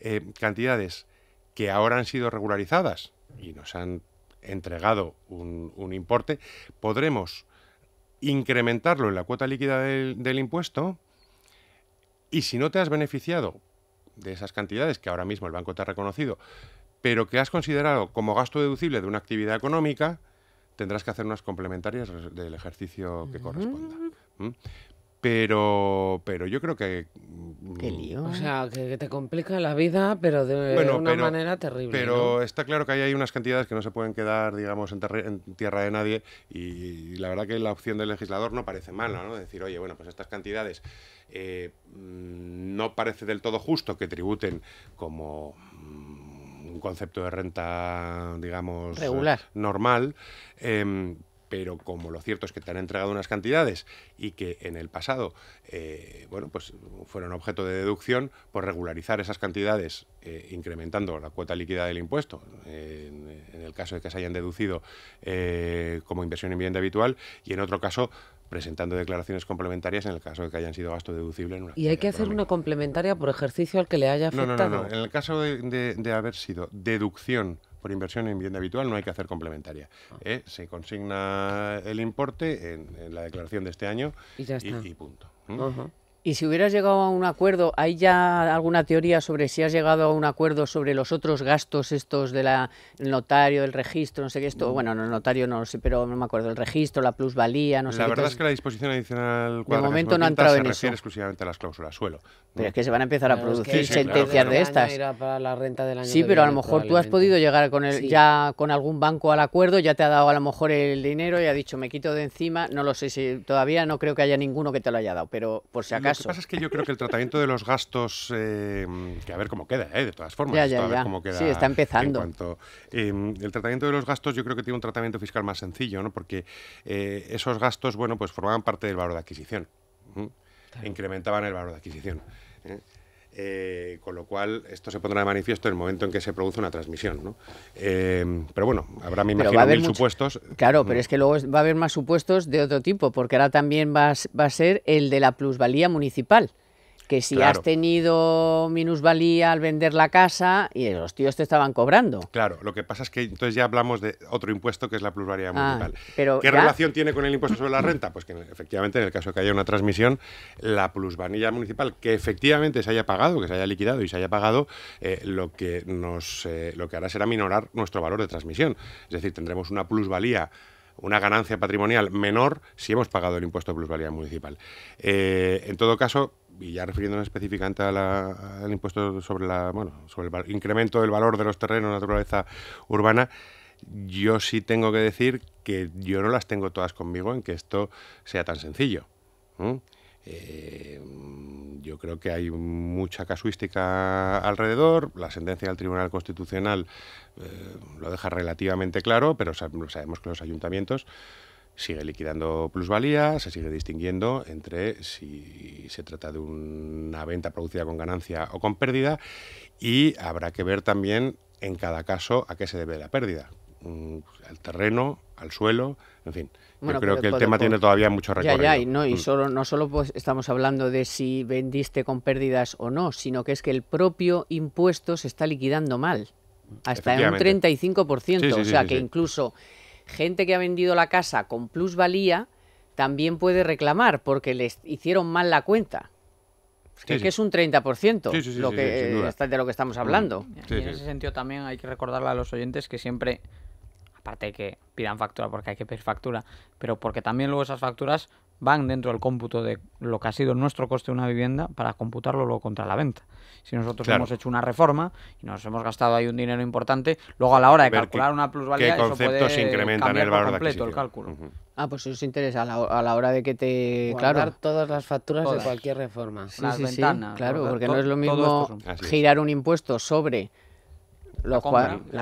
eh, cantidades que ahora han sido regularizadas y nos han entregado un, importe, podremos incrementarlo en la cuota líquida del, impuesto y si no te has beneficiado de esas cantidades que ahora mismo el banco te ha reconocido, pero que has considerado como gasto deducible de una actividad económica, tendrás que hacer unas complementarias del ejercicio que corresponda. Pero, pero yo creo que... Mm, o ¿eh? sea, que, te complica la vida, pero de una manera terrible. Pero está claro que hay unas cantidades que no se pueden quedar, digamos, en, tierra de nadie. Y, la verdad que la opción del legislador no parece mala, ¿no? Decir, oye, bueno, pues estas cantidades eh, mm, no parece del todo justo que tributen como mm, un concepto de renta, digamos, eh, normal. Em, pero como lo cierto es que te han entregado unas cantidades y que en el pasado eh, bueno, pues fueron objeto de deducción, por pues regularizar esas cantidades eh, incrementando la cuota líquida del impuesto, en, el caso de que se hayan deducido eh, como inversión en vivienda habitual, y en otro caso presentando declaraciones complementarias en el caso de que hayan sido gasto deducible en una Y hay que hacer una complementaria por ejercicio al que le haya afectado. No, no, no, En el caso de haber sido deducción por inversión en vivienda habitual no hay que hacer complementaria. Ah. Eh, se consigna el importe en, la declaración de este año y, punto. Y si hubieras llegado a un acuerdo, ¿hay ya alguna teoría sobre si has llegado a un acuerdo sobre los otros gastos estos del notario, del registro, no sé qué esto? Mm. Bueno, no, el notario no lo sé, pero no me acuerdo, el registro, la plusvalía, no sé sé La verdad es que la disposición adicional de no ha entrado se refiere exclusivamente a las cláusulas suelo. Pero es mm. que se van a empezar a producir sentencias de estas. para la renta del año sí, pero a lo mejor tú has podido llegar con el, ya con algún banco al acuerdo, ya te ha dado a lo mejor el dinero y ha dicho me quito de encima, no lo sé si todavía no creo que haya ninguno que te lo haya dado, pero por si acaso lo que pasa es que yo creo que el tratamiento de los gastos, eh, que a ver cómo queda, eh, de todas formas, a ver cómo queda. Sí, está empezando. En cuanto, eh, el tratamiento de los gastos yo creo que tiene un tratamiento fiscal más sencillo, ¿no? porque esos gastos, bueno, pues formaban parte del valor de adquisición, incrementaban el valor de adquisición. ¿eh? Eh, con lo cual, esto se pondrá de manifiesto en el momento en que se produce una transmisión. ¿no? Eh, pero bueno, habrá, me imagino, mil supuestos. Claro, pero mm. es que luego va a haber más supuestos de otro tipo, porque ahora también va a ser el de la plusvalía municipal que si has tenido minusvalía al vender la casa y los tíos te estaban cobrando. Claro, lo que pasa es que entonces ya hablamos de otro impuesto que es la plusvalía ah, municipal. ¿Qué relación tiene con el impuesto sobre la renta? Pues que efectivamente en el caso de que haya una transmisión, la plusvalía municipal que efectivamente se haya pagado, que se haya liquidado y se haya pagado, eh, lo, que nos, eh, lo que hará será minorar nuestro valor de transmisión. Es decir, tendremos una plusvalía una ganancia patrimonial menor si hemos pagado el impuesto de plusvalía municipal. Eh, en todo caso, y ya refiriéndonos específicamente al impuesto sobre, la, bueno, sobre el incremento del valor de los terrenos de naturaleza urbana, yo sí tengo que decir que yo no las tengo todas conmigo en que esto sea tan sencillo. Eh, yo creo que hay mucha casuística alrededor. La sentencia del Tribunal Constitucional eh, lo deja relativamente claro, pero sabemos que los ayuntamientos sigue liquidando plusvalía, se sigue distinguiendo entre si se trata de una venta producida con ganancia o con pérdida y habrá que ver también en cada caso a qué se debe la pérdida, mm, al terreno, al suelo, en fin creo que el tema tiene todavía mucho recorrido. y, no, y mm. solo, no solo pues, estamos hablando de si vendiste con pérdidas o no, sino que es que el propio impuesto se está liquidando mal, hasta en un 35%. o sea, que incluso gente que ha vendido la casa con plusvalía también puede reclamar porque les hicieron mal la cuenta. Que, es un 30% lo que, eh, de lo que estamos mm. hablando. en ese sentido también hay que recordarle a los oyentes que siempre aparte de que pidan factura porque hay que pedir factura, pero porque también luego esas facturas van dentro del cómputo de lo que ha sido nuestro coste de una vivienda para computarlo luego contra la venta. Si nosotros hemos hecho una reforma y nos hemos gastado ahí un dinero importante, luego a la hora de calcular una plusvalía, qué conceptos eso puede incrementan el valor completo de el cálculo. Ah, pues eso os interesa a la, hora de que te Guardar claro todas las facturas de cualquier reforma. Las ventanas, claro, porque no es lo mismo girar un impuesto sobre la,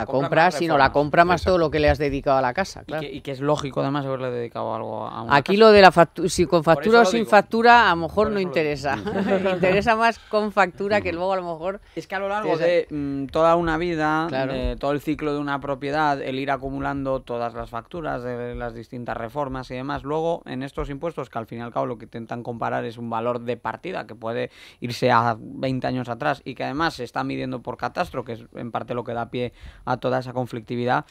compra, sino la compra más todo lo que le has dedicado a la casa. Y, que, es lógico además haberle dedicado algo a Aquí lo de la factura, si con factura o sin factura, a lo mejor no interesa. interesa más con factura que luego a lo mejor... Es que a lo largo de mm, toda una vida, eh, todo el ciclo de una propiedad, el ir acumulando todas las facturas de las distintas reformas y demás, luego en estos impuestos, que al fin y al cabo lo que intentan comparar es un valor de partida que puede irse a 20 años atrás y que además se está midiendo por catastro, que es en parte lo que que da pie a toda esa conflictividad,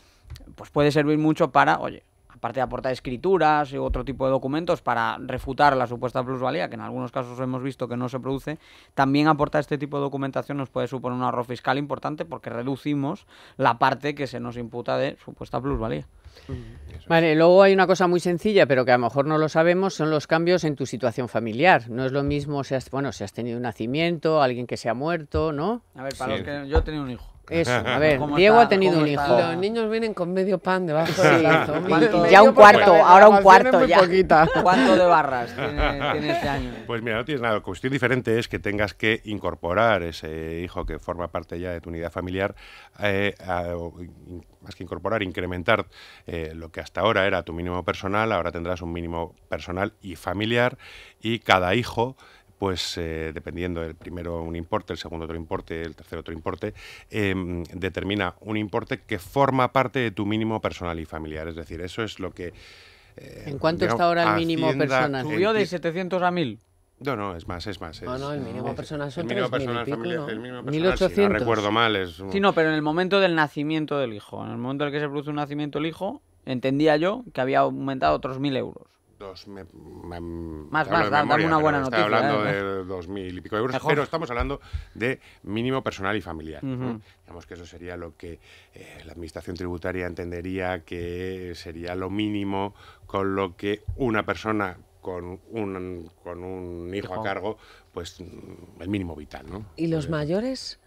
pues puede servir mucho para, oye, aparte de aportar escrituras y otro tipo de documentos para refutar la supuesta plusvalía, que en algunos casos hemos visto que no se produce, también aportar este tipo de documentación nos puede suponer un ahorro fiscal importante porque reducimos la parte que se nos imputa de supuesta plusvalía. Vale, luego hay una cosa muy sencilla, pero que a lo mejor no lo sabemos, son los cambios en tu situación familiar. No es lo mismo si has, bueno, si has tenido un nacimiento, alguien que se ha muerto, ¿no? A ver, para los que yo he tenido un hijo. Eso, a ver, Diego ha tenido un hijo. Los niños vienen con medio pan debajo del Ya un cuarto, ahora un cuarto ya. Poquita. ¿Cuánto de barras tiene, este año? Pues mira, no tienes nada. La cuestión diferente es que tengas que incorporar ese hijo que forma parte ya de tu unidad familiar, eh, más que incorporar, incrementar eh, lo que hasta ahora era tu mínimo personal, ahora tendrás un mínimo personal y familiar y cada hijo pues eh, dependiendo del primero un importe, el segundo otro importe, el tercero otro importe, em, determina un importe que forma parte de tu mínimo personal y familiar. Es decir, eso es lo que... Eh, ¿En cuánto está ahora el mínimo personal? ¿Subió de 700 a 1000? No, no, es más, es más. no, no, el mínimo personal son el mínimo personal, El mínimo personal, 1800. si no recuerdo mal, es... Sí, no, pero en el momento del nacimiento del hijo, en el momento en el que se produce un nacimiento el hijo, entendía yo que había aumentado otros 1000 euros. Dos, me, más, más, dame una buena noticia. Estamos hablando ¿eh? de dos y pico euros, pero estamos hablando de mínimo personal y familiar. Digamos que eso sería lo que eh, la Administración Tributaria entendería que sería lo mínimo con lo que una persona con un, con un hijo, a cargo, pues el mínimo vital. ¿no? ¿Y los mayores?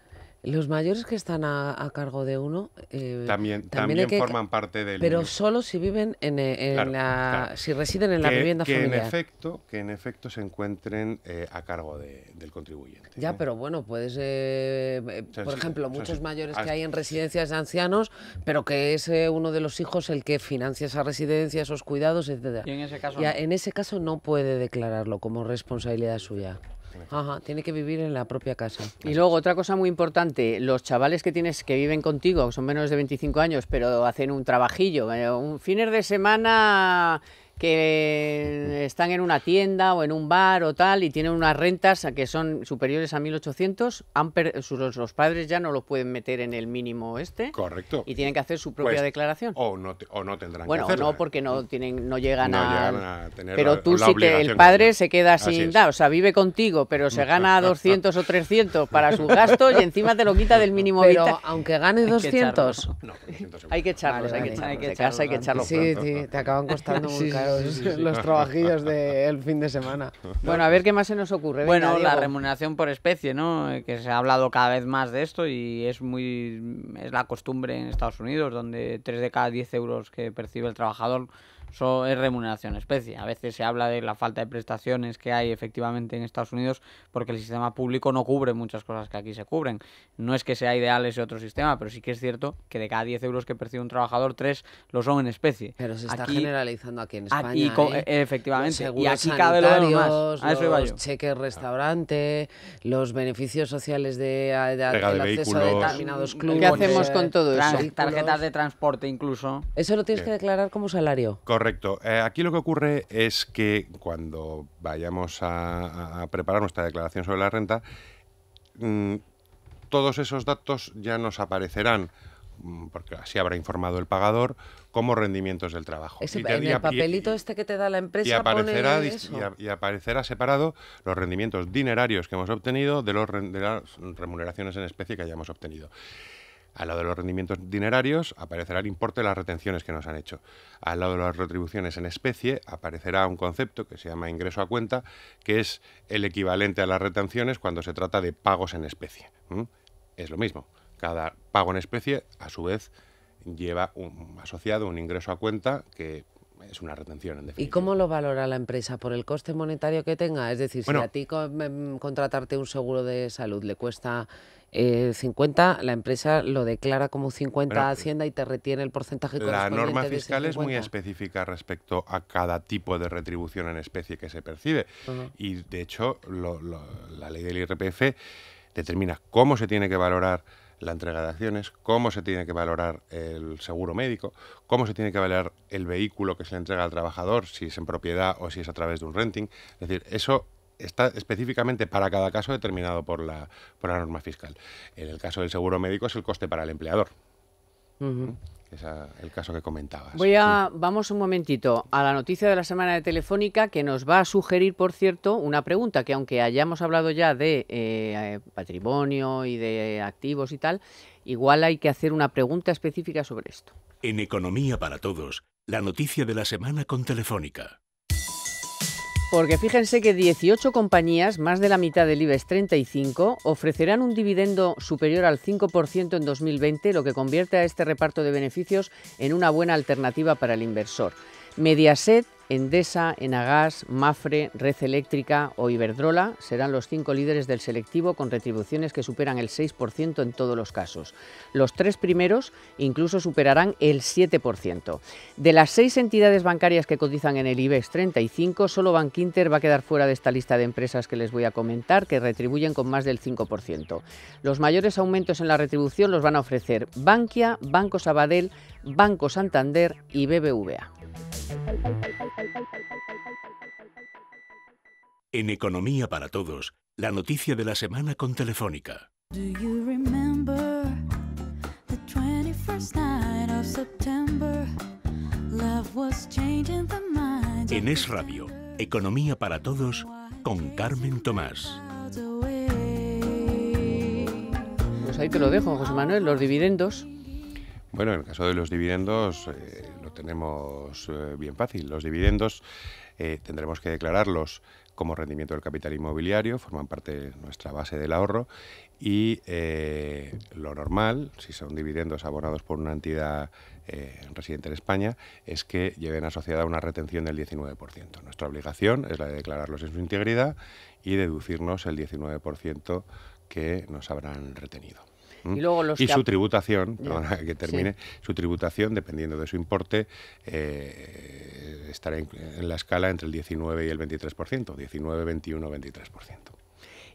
Los mayores que están a, cargo de uno eh, también, también, forman parte del. Pero solo si viven en, eh, la, si residen en la vivienda familiar. efecto, que en efecto se encuentren eh, a cargo del contribuyente. Ya, pero bueno, puedes, por ejemplo, muchos mayores que hay en residencias de ancianos, pero que es uno de los hijos el que financia esa residencia, esos cuidados, etcétera. Y en ese caso. En ese caso no puede declararlo como responsabilidad suya. Ajá, tiene que vivir en la propia casa. Y luego otra cosa muy importante, los chavales que tienes que viven contigo, son menos de 25 años, pero hacen un trabajillo, eh, un fines de semana que están en una tienda o en un bar o tal y tienen unas rentas que son superiores a 1.800, sus, los padres ya no los pueden meter en el mínimo este. Correcto. Y tienen que hacer su propia pues, declaración. O no, o no tendrán que hacerlo, Bueno, no, ¿eh? porque no, mm. tienen, no llegan a... tener pero tú sí que el padre se queda sin... o sea, vive contigo, pero se gana 200 o 300 para sus gastos y encima te lo quita del mínimo Pero aunque gane 200... Hay que echarlos, hay que echarlos. Hay que Sí, sí, te acaban costando muy los, trabajillos del fin de semana. Bueno, a ver qué más se nos ocurre. Bueno, la remuneración por especie, ¿no? Eh, que se ha hablado cada vez más de esto y es muy es la costumbre en Estados Unidos, donde 3 de cada 10 euros que percibe el trabajador eso es remuneración especie. A veces se habla de la falta de prestaciones que hay efectivamente en Estados Unidos porque el sistema público no cubre muchas cosas que aquí se cubren. No es que sea ideal ese otro sistema, pero sí que es cierto que de cada 10 euros que percibe un trabajador, 3 lo son en especie. Pero se está generalizando aquí en ah, España. ¿eh? Eh, aquí, Efectivamente. Los y aquí cada los cheques restaurante, los beneficios sociales de, acceso a determinados clubes. ¿Qué hacemos con todo eh, eso? Tarjetas de transporte incluso. Eso lo tienes que declarar como salario. Correcto. Correcto. Eh, aquí lo que ocurre es que cuando vayamos a, preparar nuestra declaración sobre la renta, mm, todos esos datos ya nos aparecerán mm, porque así habrá informado el pagador, como rendimientos del trabajo. Ese, en el papelito este que te da la empresa. Y aparecerá, Y, aparecerá separado los rendimientos dinerarios que hemos obtenido de, los, de las remuneraciones en especie que hayamos obtenido. Al lado de los rendimientos dinerarios aparecerá el importe de las retenciones que nos han hecho. Al lado de las retribuciones en especie aparecerá un concepto que se llama ingreso a cuenta, que es el equivalente a las retenciones cuando se trata de pagos en especie. Es lo mismo. Cada pago en especie, a su vez, lleva un, asociado un ingreso a cuenta que es una retención en definitiva. ¿Y cómo lo valora la empresa? ¿Por el coste monetario que tenga? Es decir, si a ti em, contratarte un seguro de salud le cuesta 50, eh, la empresa lo declara como 50 eh, Hacienda y te retiene el porcentaje La norma fiscal es muy específica respecto a cada tipo de retribución en especie que se percibe. Y de hecho, la ley del IRPF determina cómo se tiene que valorar la entrega de acciones, cómo se tiene que valorar el seguro médico, cómo se tiene que valorar el vehículo que se le entrega al trabajador, si es en propiedad o si es a través de un renting. Es decir, eso está específicamente para cada caso determinado por la, por la norma fiscal. En el caso del seguro médico es el coste para el empleador. Es ah, el caso que comentabas. Voy a, Vamos un momentito a la noticia de la semana de Telefónica que nos va a sugerir, por cierto, una pregunta que aunque hayamos hablado ya de eh, patrimonio y de activos y tal, igual hay que hacer una pregunta específica sobre esto. En Economía para Todos, la noticia de la semana con Telefónica. Porque fíjense que 18 compañías, más de la mitad del IBEX 35, ofrecerán un dividendo superior al 5% en 2020, lo que convierte a este reparto de beneficios en una buena alternativa para el inversor. Mediaset Endesa, Enagas, Mafre, Red Eléctrica o Iberdrola serán los cinco líderes del selectivo con retribuciones que superan el 6% en todos los casos. Los tres primeros incluso superarán el 7%. De las seis entidades bancarias que cotizan en el IBEX 35, solo Bankinter va a quedar fuera de esta lista de empresas que les voy a comentar, que retribuyen con más del 5%. Los mayores aumentos en la retribución los van a ofrecer Bankia, Banco Sabadell, Banco Santander y BBVA. En Economía para Todos, la noticia de la semana con Telefónica. En Es Radio, Economía para Todos con Carmen Tomás. Pues ahí te lo dejo, José Manuel, los dividendos. Bueno, en el caso de los dividendos, eh, tenemos eh, bien fácil. Los dividendos eh, tendremos que declararlos como rendimiento del capital inmobiliario, forman parte de nuestra base del ahorro y eh, lo normal, si son dividendos abonados por una entidad residente en España, es que lleven asociada una retención del 19%. Nuestra obligación es la de declararlos en su integridad y deducirnos el 19% que nos habrán retenido. ¿Mm? Y, su tributación, que termine, su tributación, dependiendo de su importe, eh, estará en, en la escala entre el 19 y el 23%, 19, 21, 23%.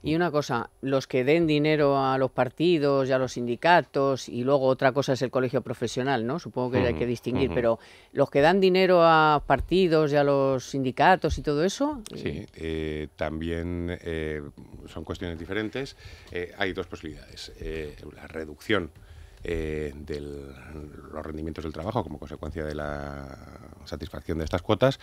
Y una cosa, los que den dinero a los partidos y a los sindicatos, y luego otra cosa es el colegio profesional, ¿no? Supongo que hay que distinguir, pero los que dan dinero a partidos y a los sindicatos y todo eso. Eh. Sí, eh, también eh, son cuestiones diferentes. hay dos posibilidades. la reducción de los rendimientos del trabajo como consecuencia de la satisfacción de estas cuotas.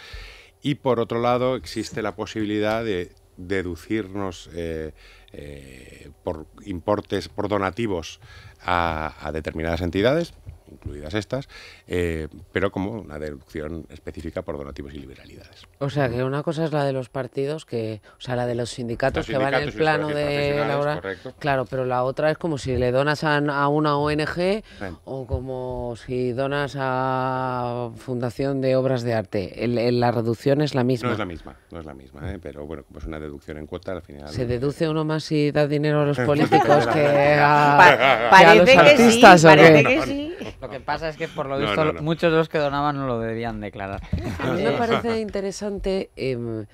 Y por otro lado, existe la posibilidad de deducirnos eh, eh, por importes, por donativos a determinadas entidades incluidas estas, eh, pero como una deducción específica por donativos y liberalidades. O sea, que una cosa es la de los partidos, que, o sea, la de los sindicatos que van en el plano de hora. Claro, pero la otra es como si le donas a, una ONG o como si donas a Fundación de Obras de Arte. El, la reducción es la misma. No es la misma, no es la misma, pero bueno, como es una deducción en cuota, al final... Se deduce uno más si da dinero a los políticos que a, los artistas. parece lo que pasa es que por lo visto muchos de los que donaban no lo debían declarar. A mí me parece interesante... Em,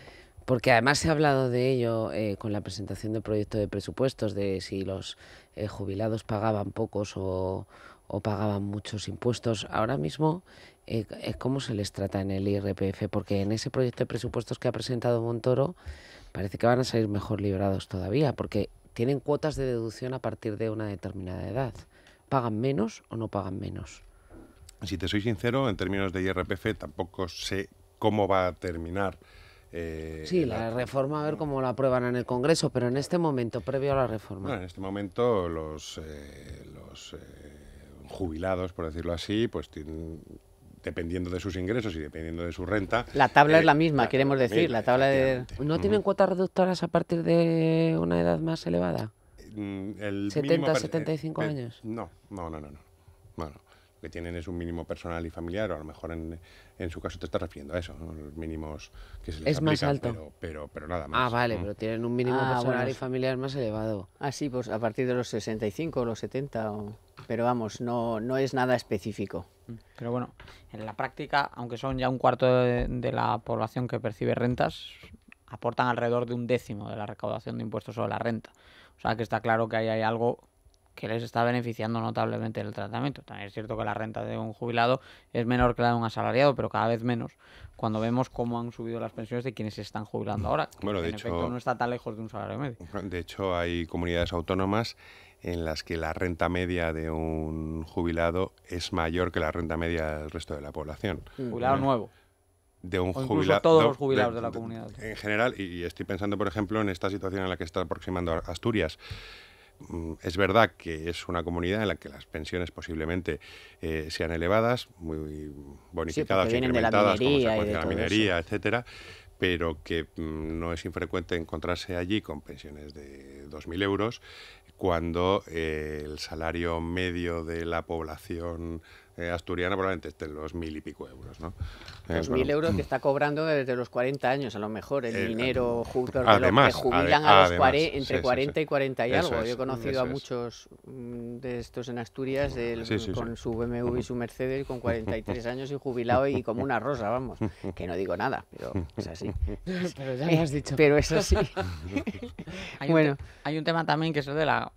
porque además se ha hablado de ello eh, con la presentación del proyecto de presupuestos, de si los eh, jubilados pagaban pocos o, pagaban muchos impuestos. Ahora mismo, eh, eh ¿cómo se les trata en el IRPF? Porque en ese proyecto de presupuestos que ha presentado Montoro parece que van a salir mejor librados todavía, porque tienen cuotas de deducción a partir de una determinada edad. ¿Pagan menos o no pagan menos? Si te soy sincero, en términos de IRPF tampoco sé cómo va a terminar. Eh, sí, la, reforma, a ver cómo la aprueban en el Congreso, pero en este momento, previo a la reforma. en este momento los, eh, eh, jubilados, por decirlo así, pues tienen dependiendo de sus ingresos y dependiendo de su renta. La tabla es eh, la misma, queremos decir. La tabla de... ¿No tienen cuotas reductoras a partir de una edad más elevada? Mm, el 70, 75 años. No, no, no, no, Bueno, lo que tienen es un mínimo personal y familiar, o a lo mejor en, en su caso te estás refiriendo a eso, los mínimos que se les Es más alto. Pero, pero, nada ah, más. Ah, vale, mm. pero tienen un mínimo ah, personal y familiar más elevado. Ah, sí, pues a partir de los 65 los 70, pero vamos, no, no es nada específico. Mm, pero bueno, en la práctica, aunque son ya un cuarto de la población que percibe rentas, aportan alrededor de un décimo de la recaudación de impuestos sobre la renta. O sea que está claro que ahí hay algo que les está beneficiando notablemente el tratamiento. También es cierto que la renta de un jubilado es menor que la de un asalariado, pero cada vez menos cuando vemos cómo han subido las pensiones de quienes se están jubilando ahora. Bueno, de efecto, hecho, no está tan lejos de un salario medio. De hecho, hay comunidades autónomas en las que la renta media de un jubilado es mayor que la renta media del resto de la población. Jubilado mm. nuevo de un jubilado. Todos los jubilados de, la comunidad. en general, y, estoy pensando, por ejemplo, en esta situación en la que está aproximando Asturias. Mm, es verdad que es una comunidad en la que las pensiones posiblemente eh, sean elevadas, muy bonificadas, incrementadas, como de la minería, etcétera, pero que mm, no es infrecuente encontrarse allí con pensiones de 2.000 euros cuando eh, el salario medio de la población eh, asturiana probablemente estén los mil y pico euros. ¿no? Eh, los mil euros que está cobrando desde los 40 años, a lo mejor, el eh, dinero justo de lo que jubilan a, los entre 40 y 40 y algo. Yo he conocido a muchos mm, de estos en Asturias con su BMW y su Mercedes con 43 años y jubilado y como una rosa, vamos. Que no digo nada, pero es así. pero ya has dicho. Pero es así. bueno. hay un tema también que es el de la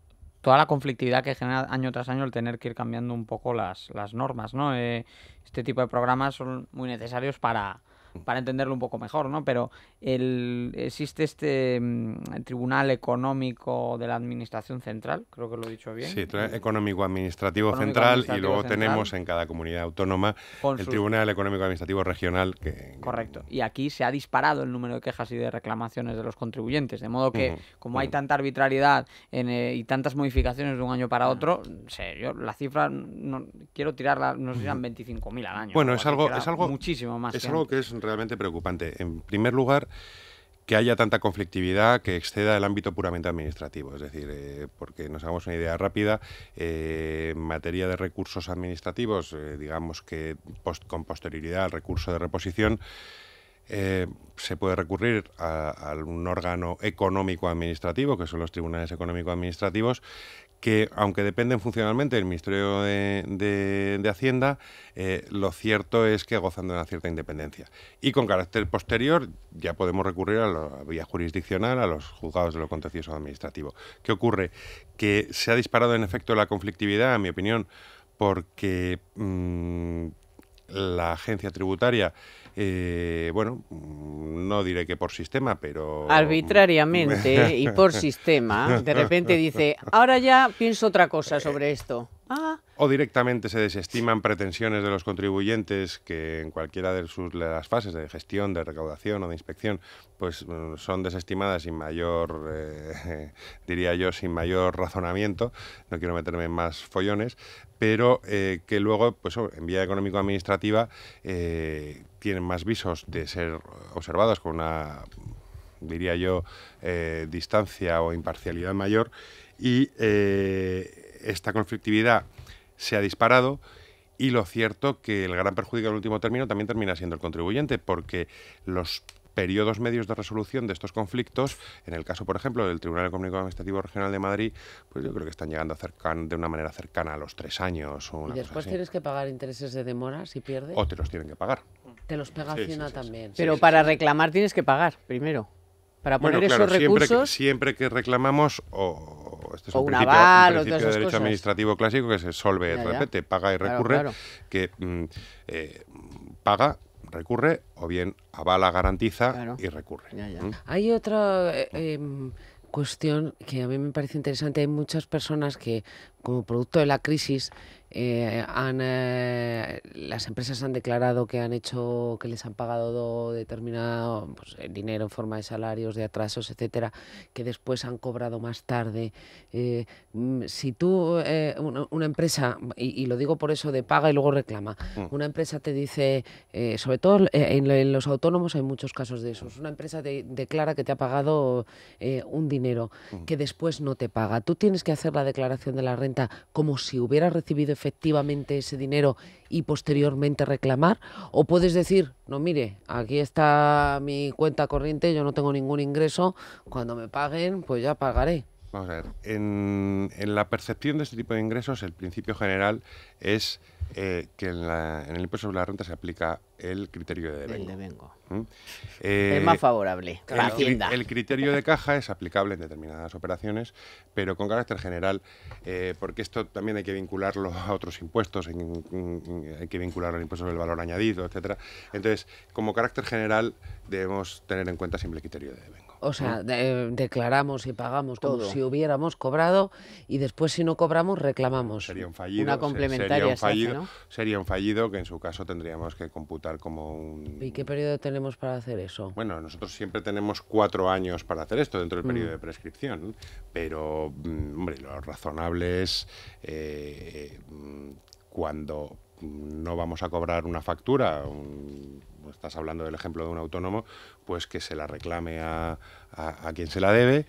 toda la conflictividad que genera año tras año el tener que ir cambiando un poco las, las normas, ¿no? Eh, este tipo de programas son muy necesarios para, para entenderlo un poco mejor, ¿no? Pero el, existe este mm, Tribunal Económico de la Administración Central, creo que lo he dicho bien. Sí, Económico Administrativo Central y luego tenemos en cada comunidad autónoma el Tribunal Económico Administrativo Regional. Correcto. Y aquí se ha disparado el número de quejas y de reclamaciones de los contribuyentes, de modo que como hay tanta arbitrariedad eh, y tantas modificaciones de un año para otro, yo la cifra no, quiero tirarla, no sé 25.000 al año. Bueno, es algo, es algo muchísimo más. Es que es realmente preocupante. En primer lugar, que haya tanta conflictividad que exceda el ámbito puramente administrativo. Es decir, eh, porque nos hagamos una idea rápida, eh, en materia de recursos administrativos, eh, digamos que con posterioridad al recurso de reposición, se puede recurrir a, un órgano económico administrativo, que son los tribunales económico administrativos, que, aunque dependen funcionalmente del Ministerio de, Hacienda, eh, lo cierto es que gozan de una cierta independencia. Y con carácter posterior ya podemos recurrir a la vía jurisdiccional, a los juzgados de lo contencioso administrativo. ¿Qué ocurre? Que se ha disparado en efecto la conflictividad, en mi opinión, porque mm, la agencia tributaria eh, bueno, mm, no diré que por sistema, pero... Arbitrariamente y por sistema, de repente dice, ahora ya pienso otra cosa sobre esto. Ah, o directamente se desestiman pretensiones de los contribuyentes que en cualquiera de sus, las fases de gestión, de recaudación o de inspección, pues mm, son desestimadas sin mayor, eh, diría yo, sin mayor razonamiento. No quiero meterme en más follones, pero eh, que luego, pues en vía económico-administrativa, eh, tienen más visos de ser observadas con una, diría yo, distancia o imparcialidad mayor y esta conflictividad se ha disparado y lo cierto que el gran perjudicado del último término también termina siendo el contribuyente, porque los periodos medios de resolución de estos conflictos, en el caso, por ejemplo, del Tribunal Económico Administrativo Regional de Madrid, pues yo creo que están llegando de una manera cercana a los tres años. O una y después tienes que pagar intereses de demora si pierdes. O te los tienen que pagar. Te los pega sí, también. Pero para reclamar tienes que pagar primero. Para poner bueno, claro, esos Siempre que, siempre que reclamamos o, este es o un, un un de derecho administrativo clásico que se solve, de repente, paga y recurre, que mm, eh, paga recurre o bien avala, garantiza y recurre. ¿Mm? Hay otra eh, em, cuestión que a mí me parece interesante. Hay muchas personas que, como producto de la crisis, eh, eh, las empresas han declarado que han hecho, que les han pagado determinado pues, eh, dinero en forma de salarios, de atrasos, etcétera, que después han cobrado más tarde. Mm, si tú, una, empresa, y, lo digo por eso de paga y luego reclama, mm. una empresa te dice, sobre todo en, los autónomos hay muchos casos de eso, mm. una empresa declara que te ha pagado un dinero que después no te paga. Tú tienes que hacer la declaración de la renta como si hubieras recibido efectivamente ese dinero y posteriormente reclamar? ¿O puedes decir, no, mire, aquí está mi cuenta corriente, yo no tengo ningún ingreso, cuando me paguen, pues ya pagaré? Vamos a ver, en, la percepción de este tipo de ingresos, el principio general es eh, que en, el impuesto sobre la renta se aplica el criterio de devengo. El ¿Mm? es eh, más favorable el, la Hacienda. El criterio de caja es aplicable en determinadas operaciones, pero con carácter general, eh, porque esto también hay que vincularlo a otros impuestos, hay que vincularlo al impuesto sobre el valor añadido, etcétera. Entonces, como carácter general, debemos tener en cuenta siempre el criterio de devengo. O sea, declaramos y pagamos Todo. si hubiéramos cobrado y después si no cobramos reclamamos. Sería un fallido. sería un fallido, sería fallido que en su caso tendríamos que computar como un... ¿Y qué periodo tenemos para hacer eso? Bueno, nosotros siempre tenemos cuatro años para hacer esto dentro del periodo mm. de prescripción, pero, mm, hombre, lo razonable es eh, mm, cuando no vamos a cobrar una factura, estás hablando del ejemplo de un autónomo, pues que se la reclame a, quien se la debe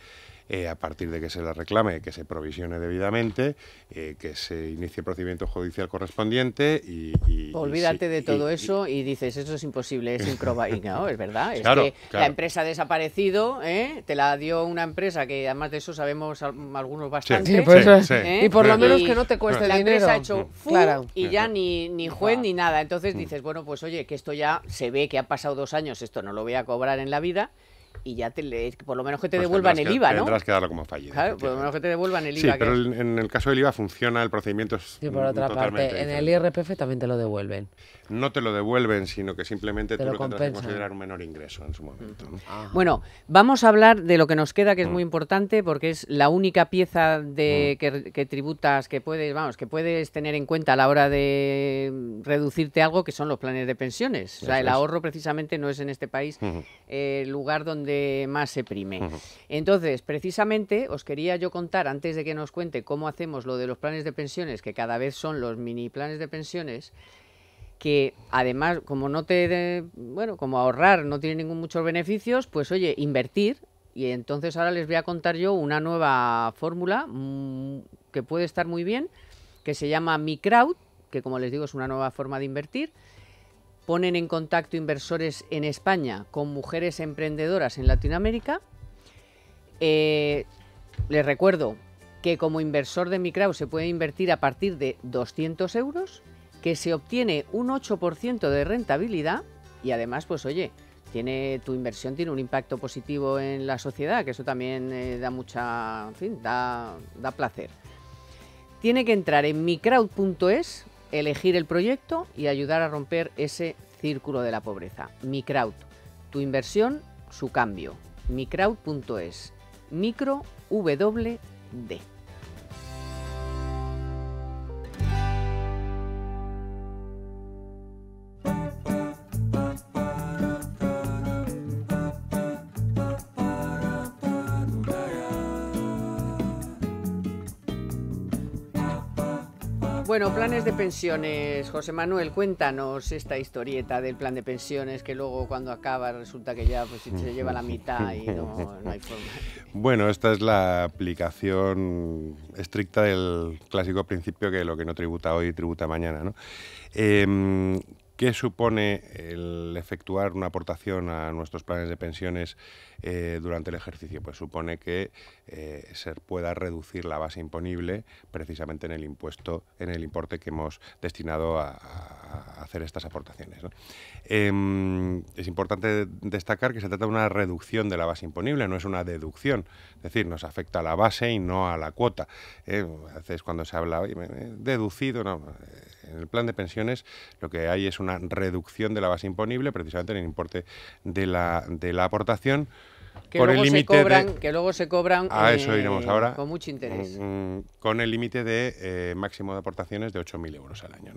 eh, a partir de que se la reclame, que se provisione debidamente, eh, que se inicie el procedimiento judicial correspondiente y... Olvídate de todo eso y, dices, eso es imposible, es incroba... no, es verdad, es que la empresa ha desaparecido, ¿eh? te la dio una empresa que además de eso sabemos algunos bastante. Pues y por lo menos que no te cueste la dinero. empresa mm. y ya ni, ni juez ni mm. nada. Entonces mm. dices, bueno, pues oye, que esto ya se ve que ha pasado dos años, esto no lo voy a cobrar en la vida y ya te lees, por lo menos que te pues devuelvan el IVA, ¿no? Tendrás que darlo como fallido. por lo menos que te devuelvan el IVA. Sí, pero en el caso del IVA funciona, el procedimiento es. por otra parte, en el IRPF también te lo devuelven. No te lo devuelven, sino que simplemente te lo, considerar un menor ingreso en su momento. Mm. Ah. Bueno, vamos a hablar de lo que nos queda, que es mm. muy importante, porque es la única pieza de mm. que, tributas que puedes, vamos, que puedes tener en cuenta a la hora de reducirte algo, que son los planes de pensiones. O sea, el ahorro precisamente no es en este país el lugar donde más se prime. Entonces, precisamente, os quería yo contar, antes de que nos cuente cómo hacemos lo de los planes de pensiones, que cada vez son los mini planes de pensiones, que además, como no te, bueno, como ahorrar no tiene ningún muchos beneficios, pues oye, invertir. Y entonces ahora les voy a contar yo una nueva fórmula mm, que puede estar muy bien, que se llama Crowd, que como les digo es una nueva forma de invertir ponen en contacto inversores en España con mujeres emprendedoras en Latinoamérica. Eh, les recuerdo que como inversor de Micraud se puede invertir a partir de 200 euros, que se obtiene un 8% de rentabilidad y además, pues oye, tiene, tu inversión tiene un impacto positivo en la sociedad, que eso también eh, da mucha, en fin, da, da placer. Tiene que entrar en microwd.es elegir el proyecto y ayudar a romper ese círculo de la pobreza. Mi tu inversión, su cambio. Microwd.es. Micro W Bueno, planes de pensiones. José Manuel, cuéntanos esta historieta del plan de pensiones que luego cuando acaba resulta que ya pues, se lleva la mitad y no, hay forma. Bueno, esta es la aplicación estricta del clásico principio que lo que no tributa hoy tributa mañana. ¿no? Em, ¿Qué supone el efectuar una aportación a nuestros planes de pensiones eh, durante el ejercicio? Pues supone que eh, se pueda reducir la base imponible precisamente en el impuesto, en el importe que hemos destinado a, hacer estas aportaciones. Em, es importante destacar que se trata de una reducción de la base imponible, no es una deducción, es decir, nos afecta a la base y no a la cuota. Eh, a veces cuando se habla, deducido, en el plan de pensiones lo que hay es una reducción de la base imponible, precisamente en el importe de la, de la aportación que que luego se cobran eh, con mucho interés mm, mm, con el límite de eh, máximo de aportaciones de 8.000 euros al año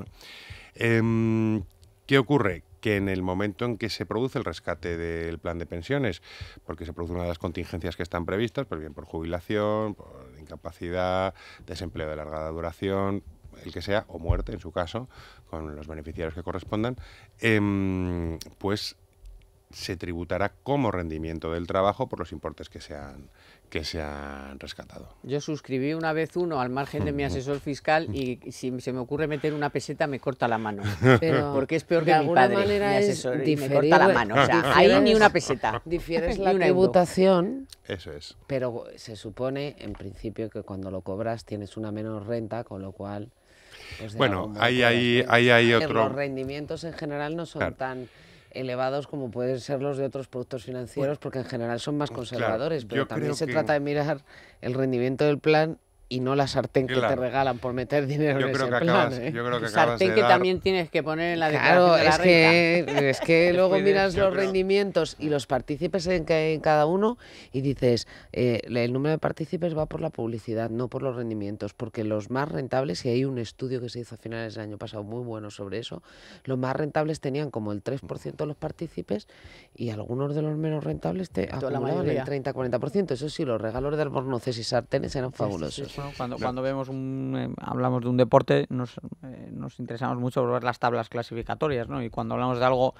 em, qué ocurre que en el momento en que se produce el rescate del plan de pensiones, porque se produce una de las contingencias que están previstas, pues bien por jubilación, por incapacidad, desempleo de larga duración, el que sea, o muerte en su caso, con los beneficiarios que correspondan, em, pues se tributará como rendimiento del trabajo por los importes que se han, que se han rescatado. Yo suscribí una vez uno al margen de mi asesor fiscal y si se me ocurre meter una peseta me corta la mano. porque es peor que mi padre, manera mi asesor, ahí ni una peseta. Difieres la tributación. Eso es. Pero se supone, en principio, que cuando lo cobras tienes una menor renta, con lo cual... Pues, bueno, ahí hay, hay, otro... Los rendimientos en general no son tan elevados como pueden ser los de otros productos financieros, porque en general son más conservadores, pero también se trata de mirar el rendimiento del plan y no la sartén que te regalan por meter dinero yo en creo que acabas, ¿eh? Yo creo que acabas sartén que también tienes que poner en la declaración es Que, es que luego miras los rendimientos y los partícipes en, cada uno y dices, eh, el número de partícipes va por la publicidad, no por los rendimientos, porque los más rentables, y hay un estudio que se hizo a finales del año pasado muy bueno sobre eso, los más rentables tenían como el 3% de los partícipes y algunos de los menos rentables te acumulaban el 30-40%. Eso sí, los regalos de albornoces y sartenes eran fabulosos cuando, cuando vemos un, eh, hablamos de un deporte, nos, eh, nos interesamos mucho por ver las tablas clasificatorias, ¿no? Y cuando hablamos de algo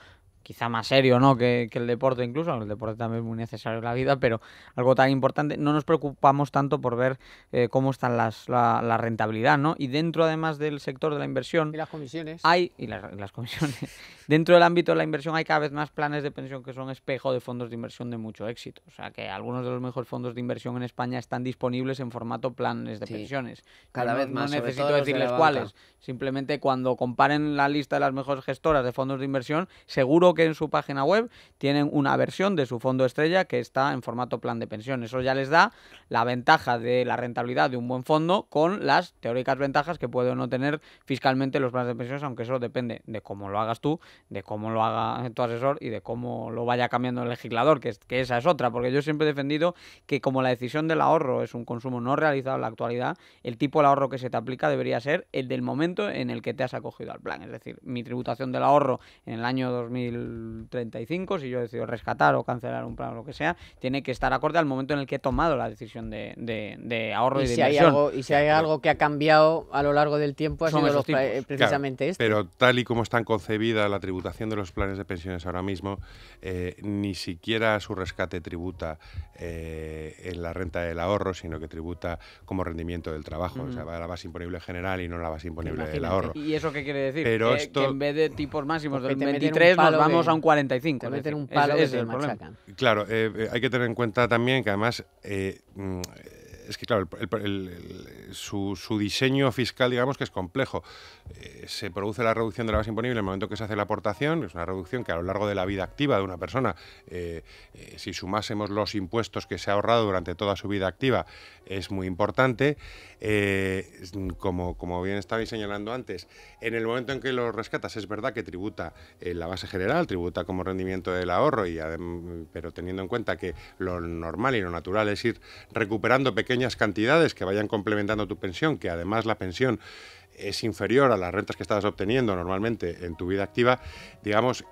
quizá más serio ¿no? que, el deporte incluso, el deporte también es muy necesario en la vida, pero algo tan importante, no nos preocupamos tanto por ver eh, cómo está la, rentabilidad, ¿no? Y dentro además del sector de la inversión... Y las comisiones. Hay, y las, comisiones. dentro del ámbito de la inversión hay cada vez más planes de pensión que son espejo de fondos de inversión de mucho éxito. O sea que algunos de los mejores fondos de inversión en España están disponibles en formato planes de pensiones. Cada vez más. No necesito decirles cuáles. Simplemente cuando comparen la lista de las mejores gestoras de fondos de inversión, seguro que en su página web tienen una versión de su fondo estrella que está en formato plan de pensión. Eso ya les da la ventaja de la rentabilidad de un buen fondo con las teóricas ventajas que pueden no tener fiscalmente los planes de pensiones, aunque eso depende de cómo lo hagas tú, de cómo lo haga tu asesor y de cómo lo vaya cambiando el legislador, que, que esa es otra, porque yo siempre he defendido que como la decisión del ahorro es un consumo no realizado en la actualidad, el tipo de ahorro que se te aplica debería ser el del momento en el que te has acogido al plan. Es decir, mi tributación del ahorro en el año 2000 35, si yo decido rescatar o cancelar un plan o lo que sea, tiene que estar acorde al momento en el que he tomado la decisión de, ahorro y, si Hay algo, y si hay algo que ha cambiado a lo largo del tiempo ha sido precisamente esto. Pero tal y como están concebida la tributación de los planes de pensiones ahora mismo, eh, ni siquiera su rescate tributa eh, en la renta del ahorro, sino que tributa como rendimiento del trabajo. O sea, va a la base imponible general y no la base imponible del ahorro. ¿Y eso qué quiere decir? que, en vez de tipos máximos pues del 23 nos vamos a un 45. un palo Claro, eh, eh, hay que tener en cuenta también que además... Eh, mm, es que claro, su, diseño fiscal, digamos que es complejo. se produce la reducción de la base imponible en el momento que se hace la aportación, es una reducción que a lo largo de la vida activa de una persona, si sumásemos los impuestos que se ha ahorrado durante toda su vida activa, es muy importante. Eh, como, bien estabais señalando antes, en el momento en que lo rescatas es verdad que tributa en eh, la base general, tributa como rendimiento del ahorro, y pero teniendo en cuenta que lo normal y lo natural es ir recuperando pequeñas cantidades que vayan complementando tu pensión, que además la pensión es inferior a las rentas que estabas obteniendo normalmente en tu vida activa, digamos,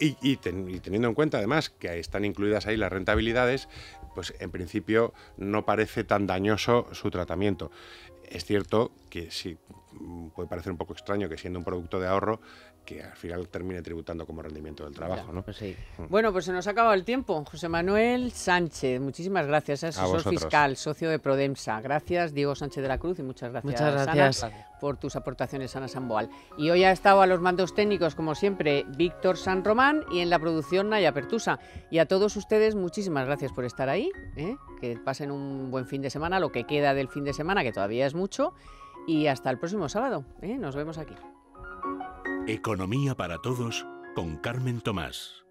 y, y, teniendo en cuenta además que están incluidas ahí las rentabilidades, pues en principio no parece tan dañoso su tratamiento. Es cierto que sí, puede parecer un poco extraño que siendo un producto de ahorro que al final termine tributando como rendimiento del trabajo. Pues mm. Bueno, pues se nos ha acabado el tiempo. José Manuel Sánchez, muchísimas gracias, asesor fiscal, socio de Prodemsa. Gracias, Diego Sánchez de la Cruz, y muchas gracias, a gracias. Ana, gracias. por tus aportaciones, Ana Samboal. Y hoy ha estado a los mandos técnicos, como siempre, Víctor San Román y en la producción Naya Pertusa. Y a todos ustedes, muchísimas gracias por estar ahí. ¿eh? Que pasen un buen fin de semana, lo que queda del fin de semana, que todavía es mucho. Y hasta el próximo sábado. ¿eh? Nos vemos aquí. Economía para Todos con Carmen Tomás.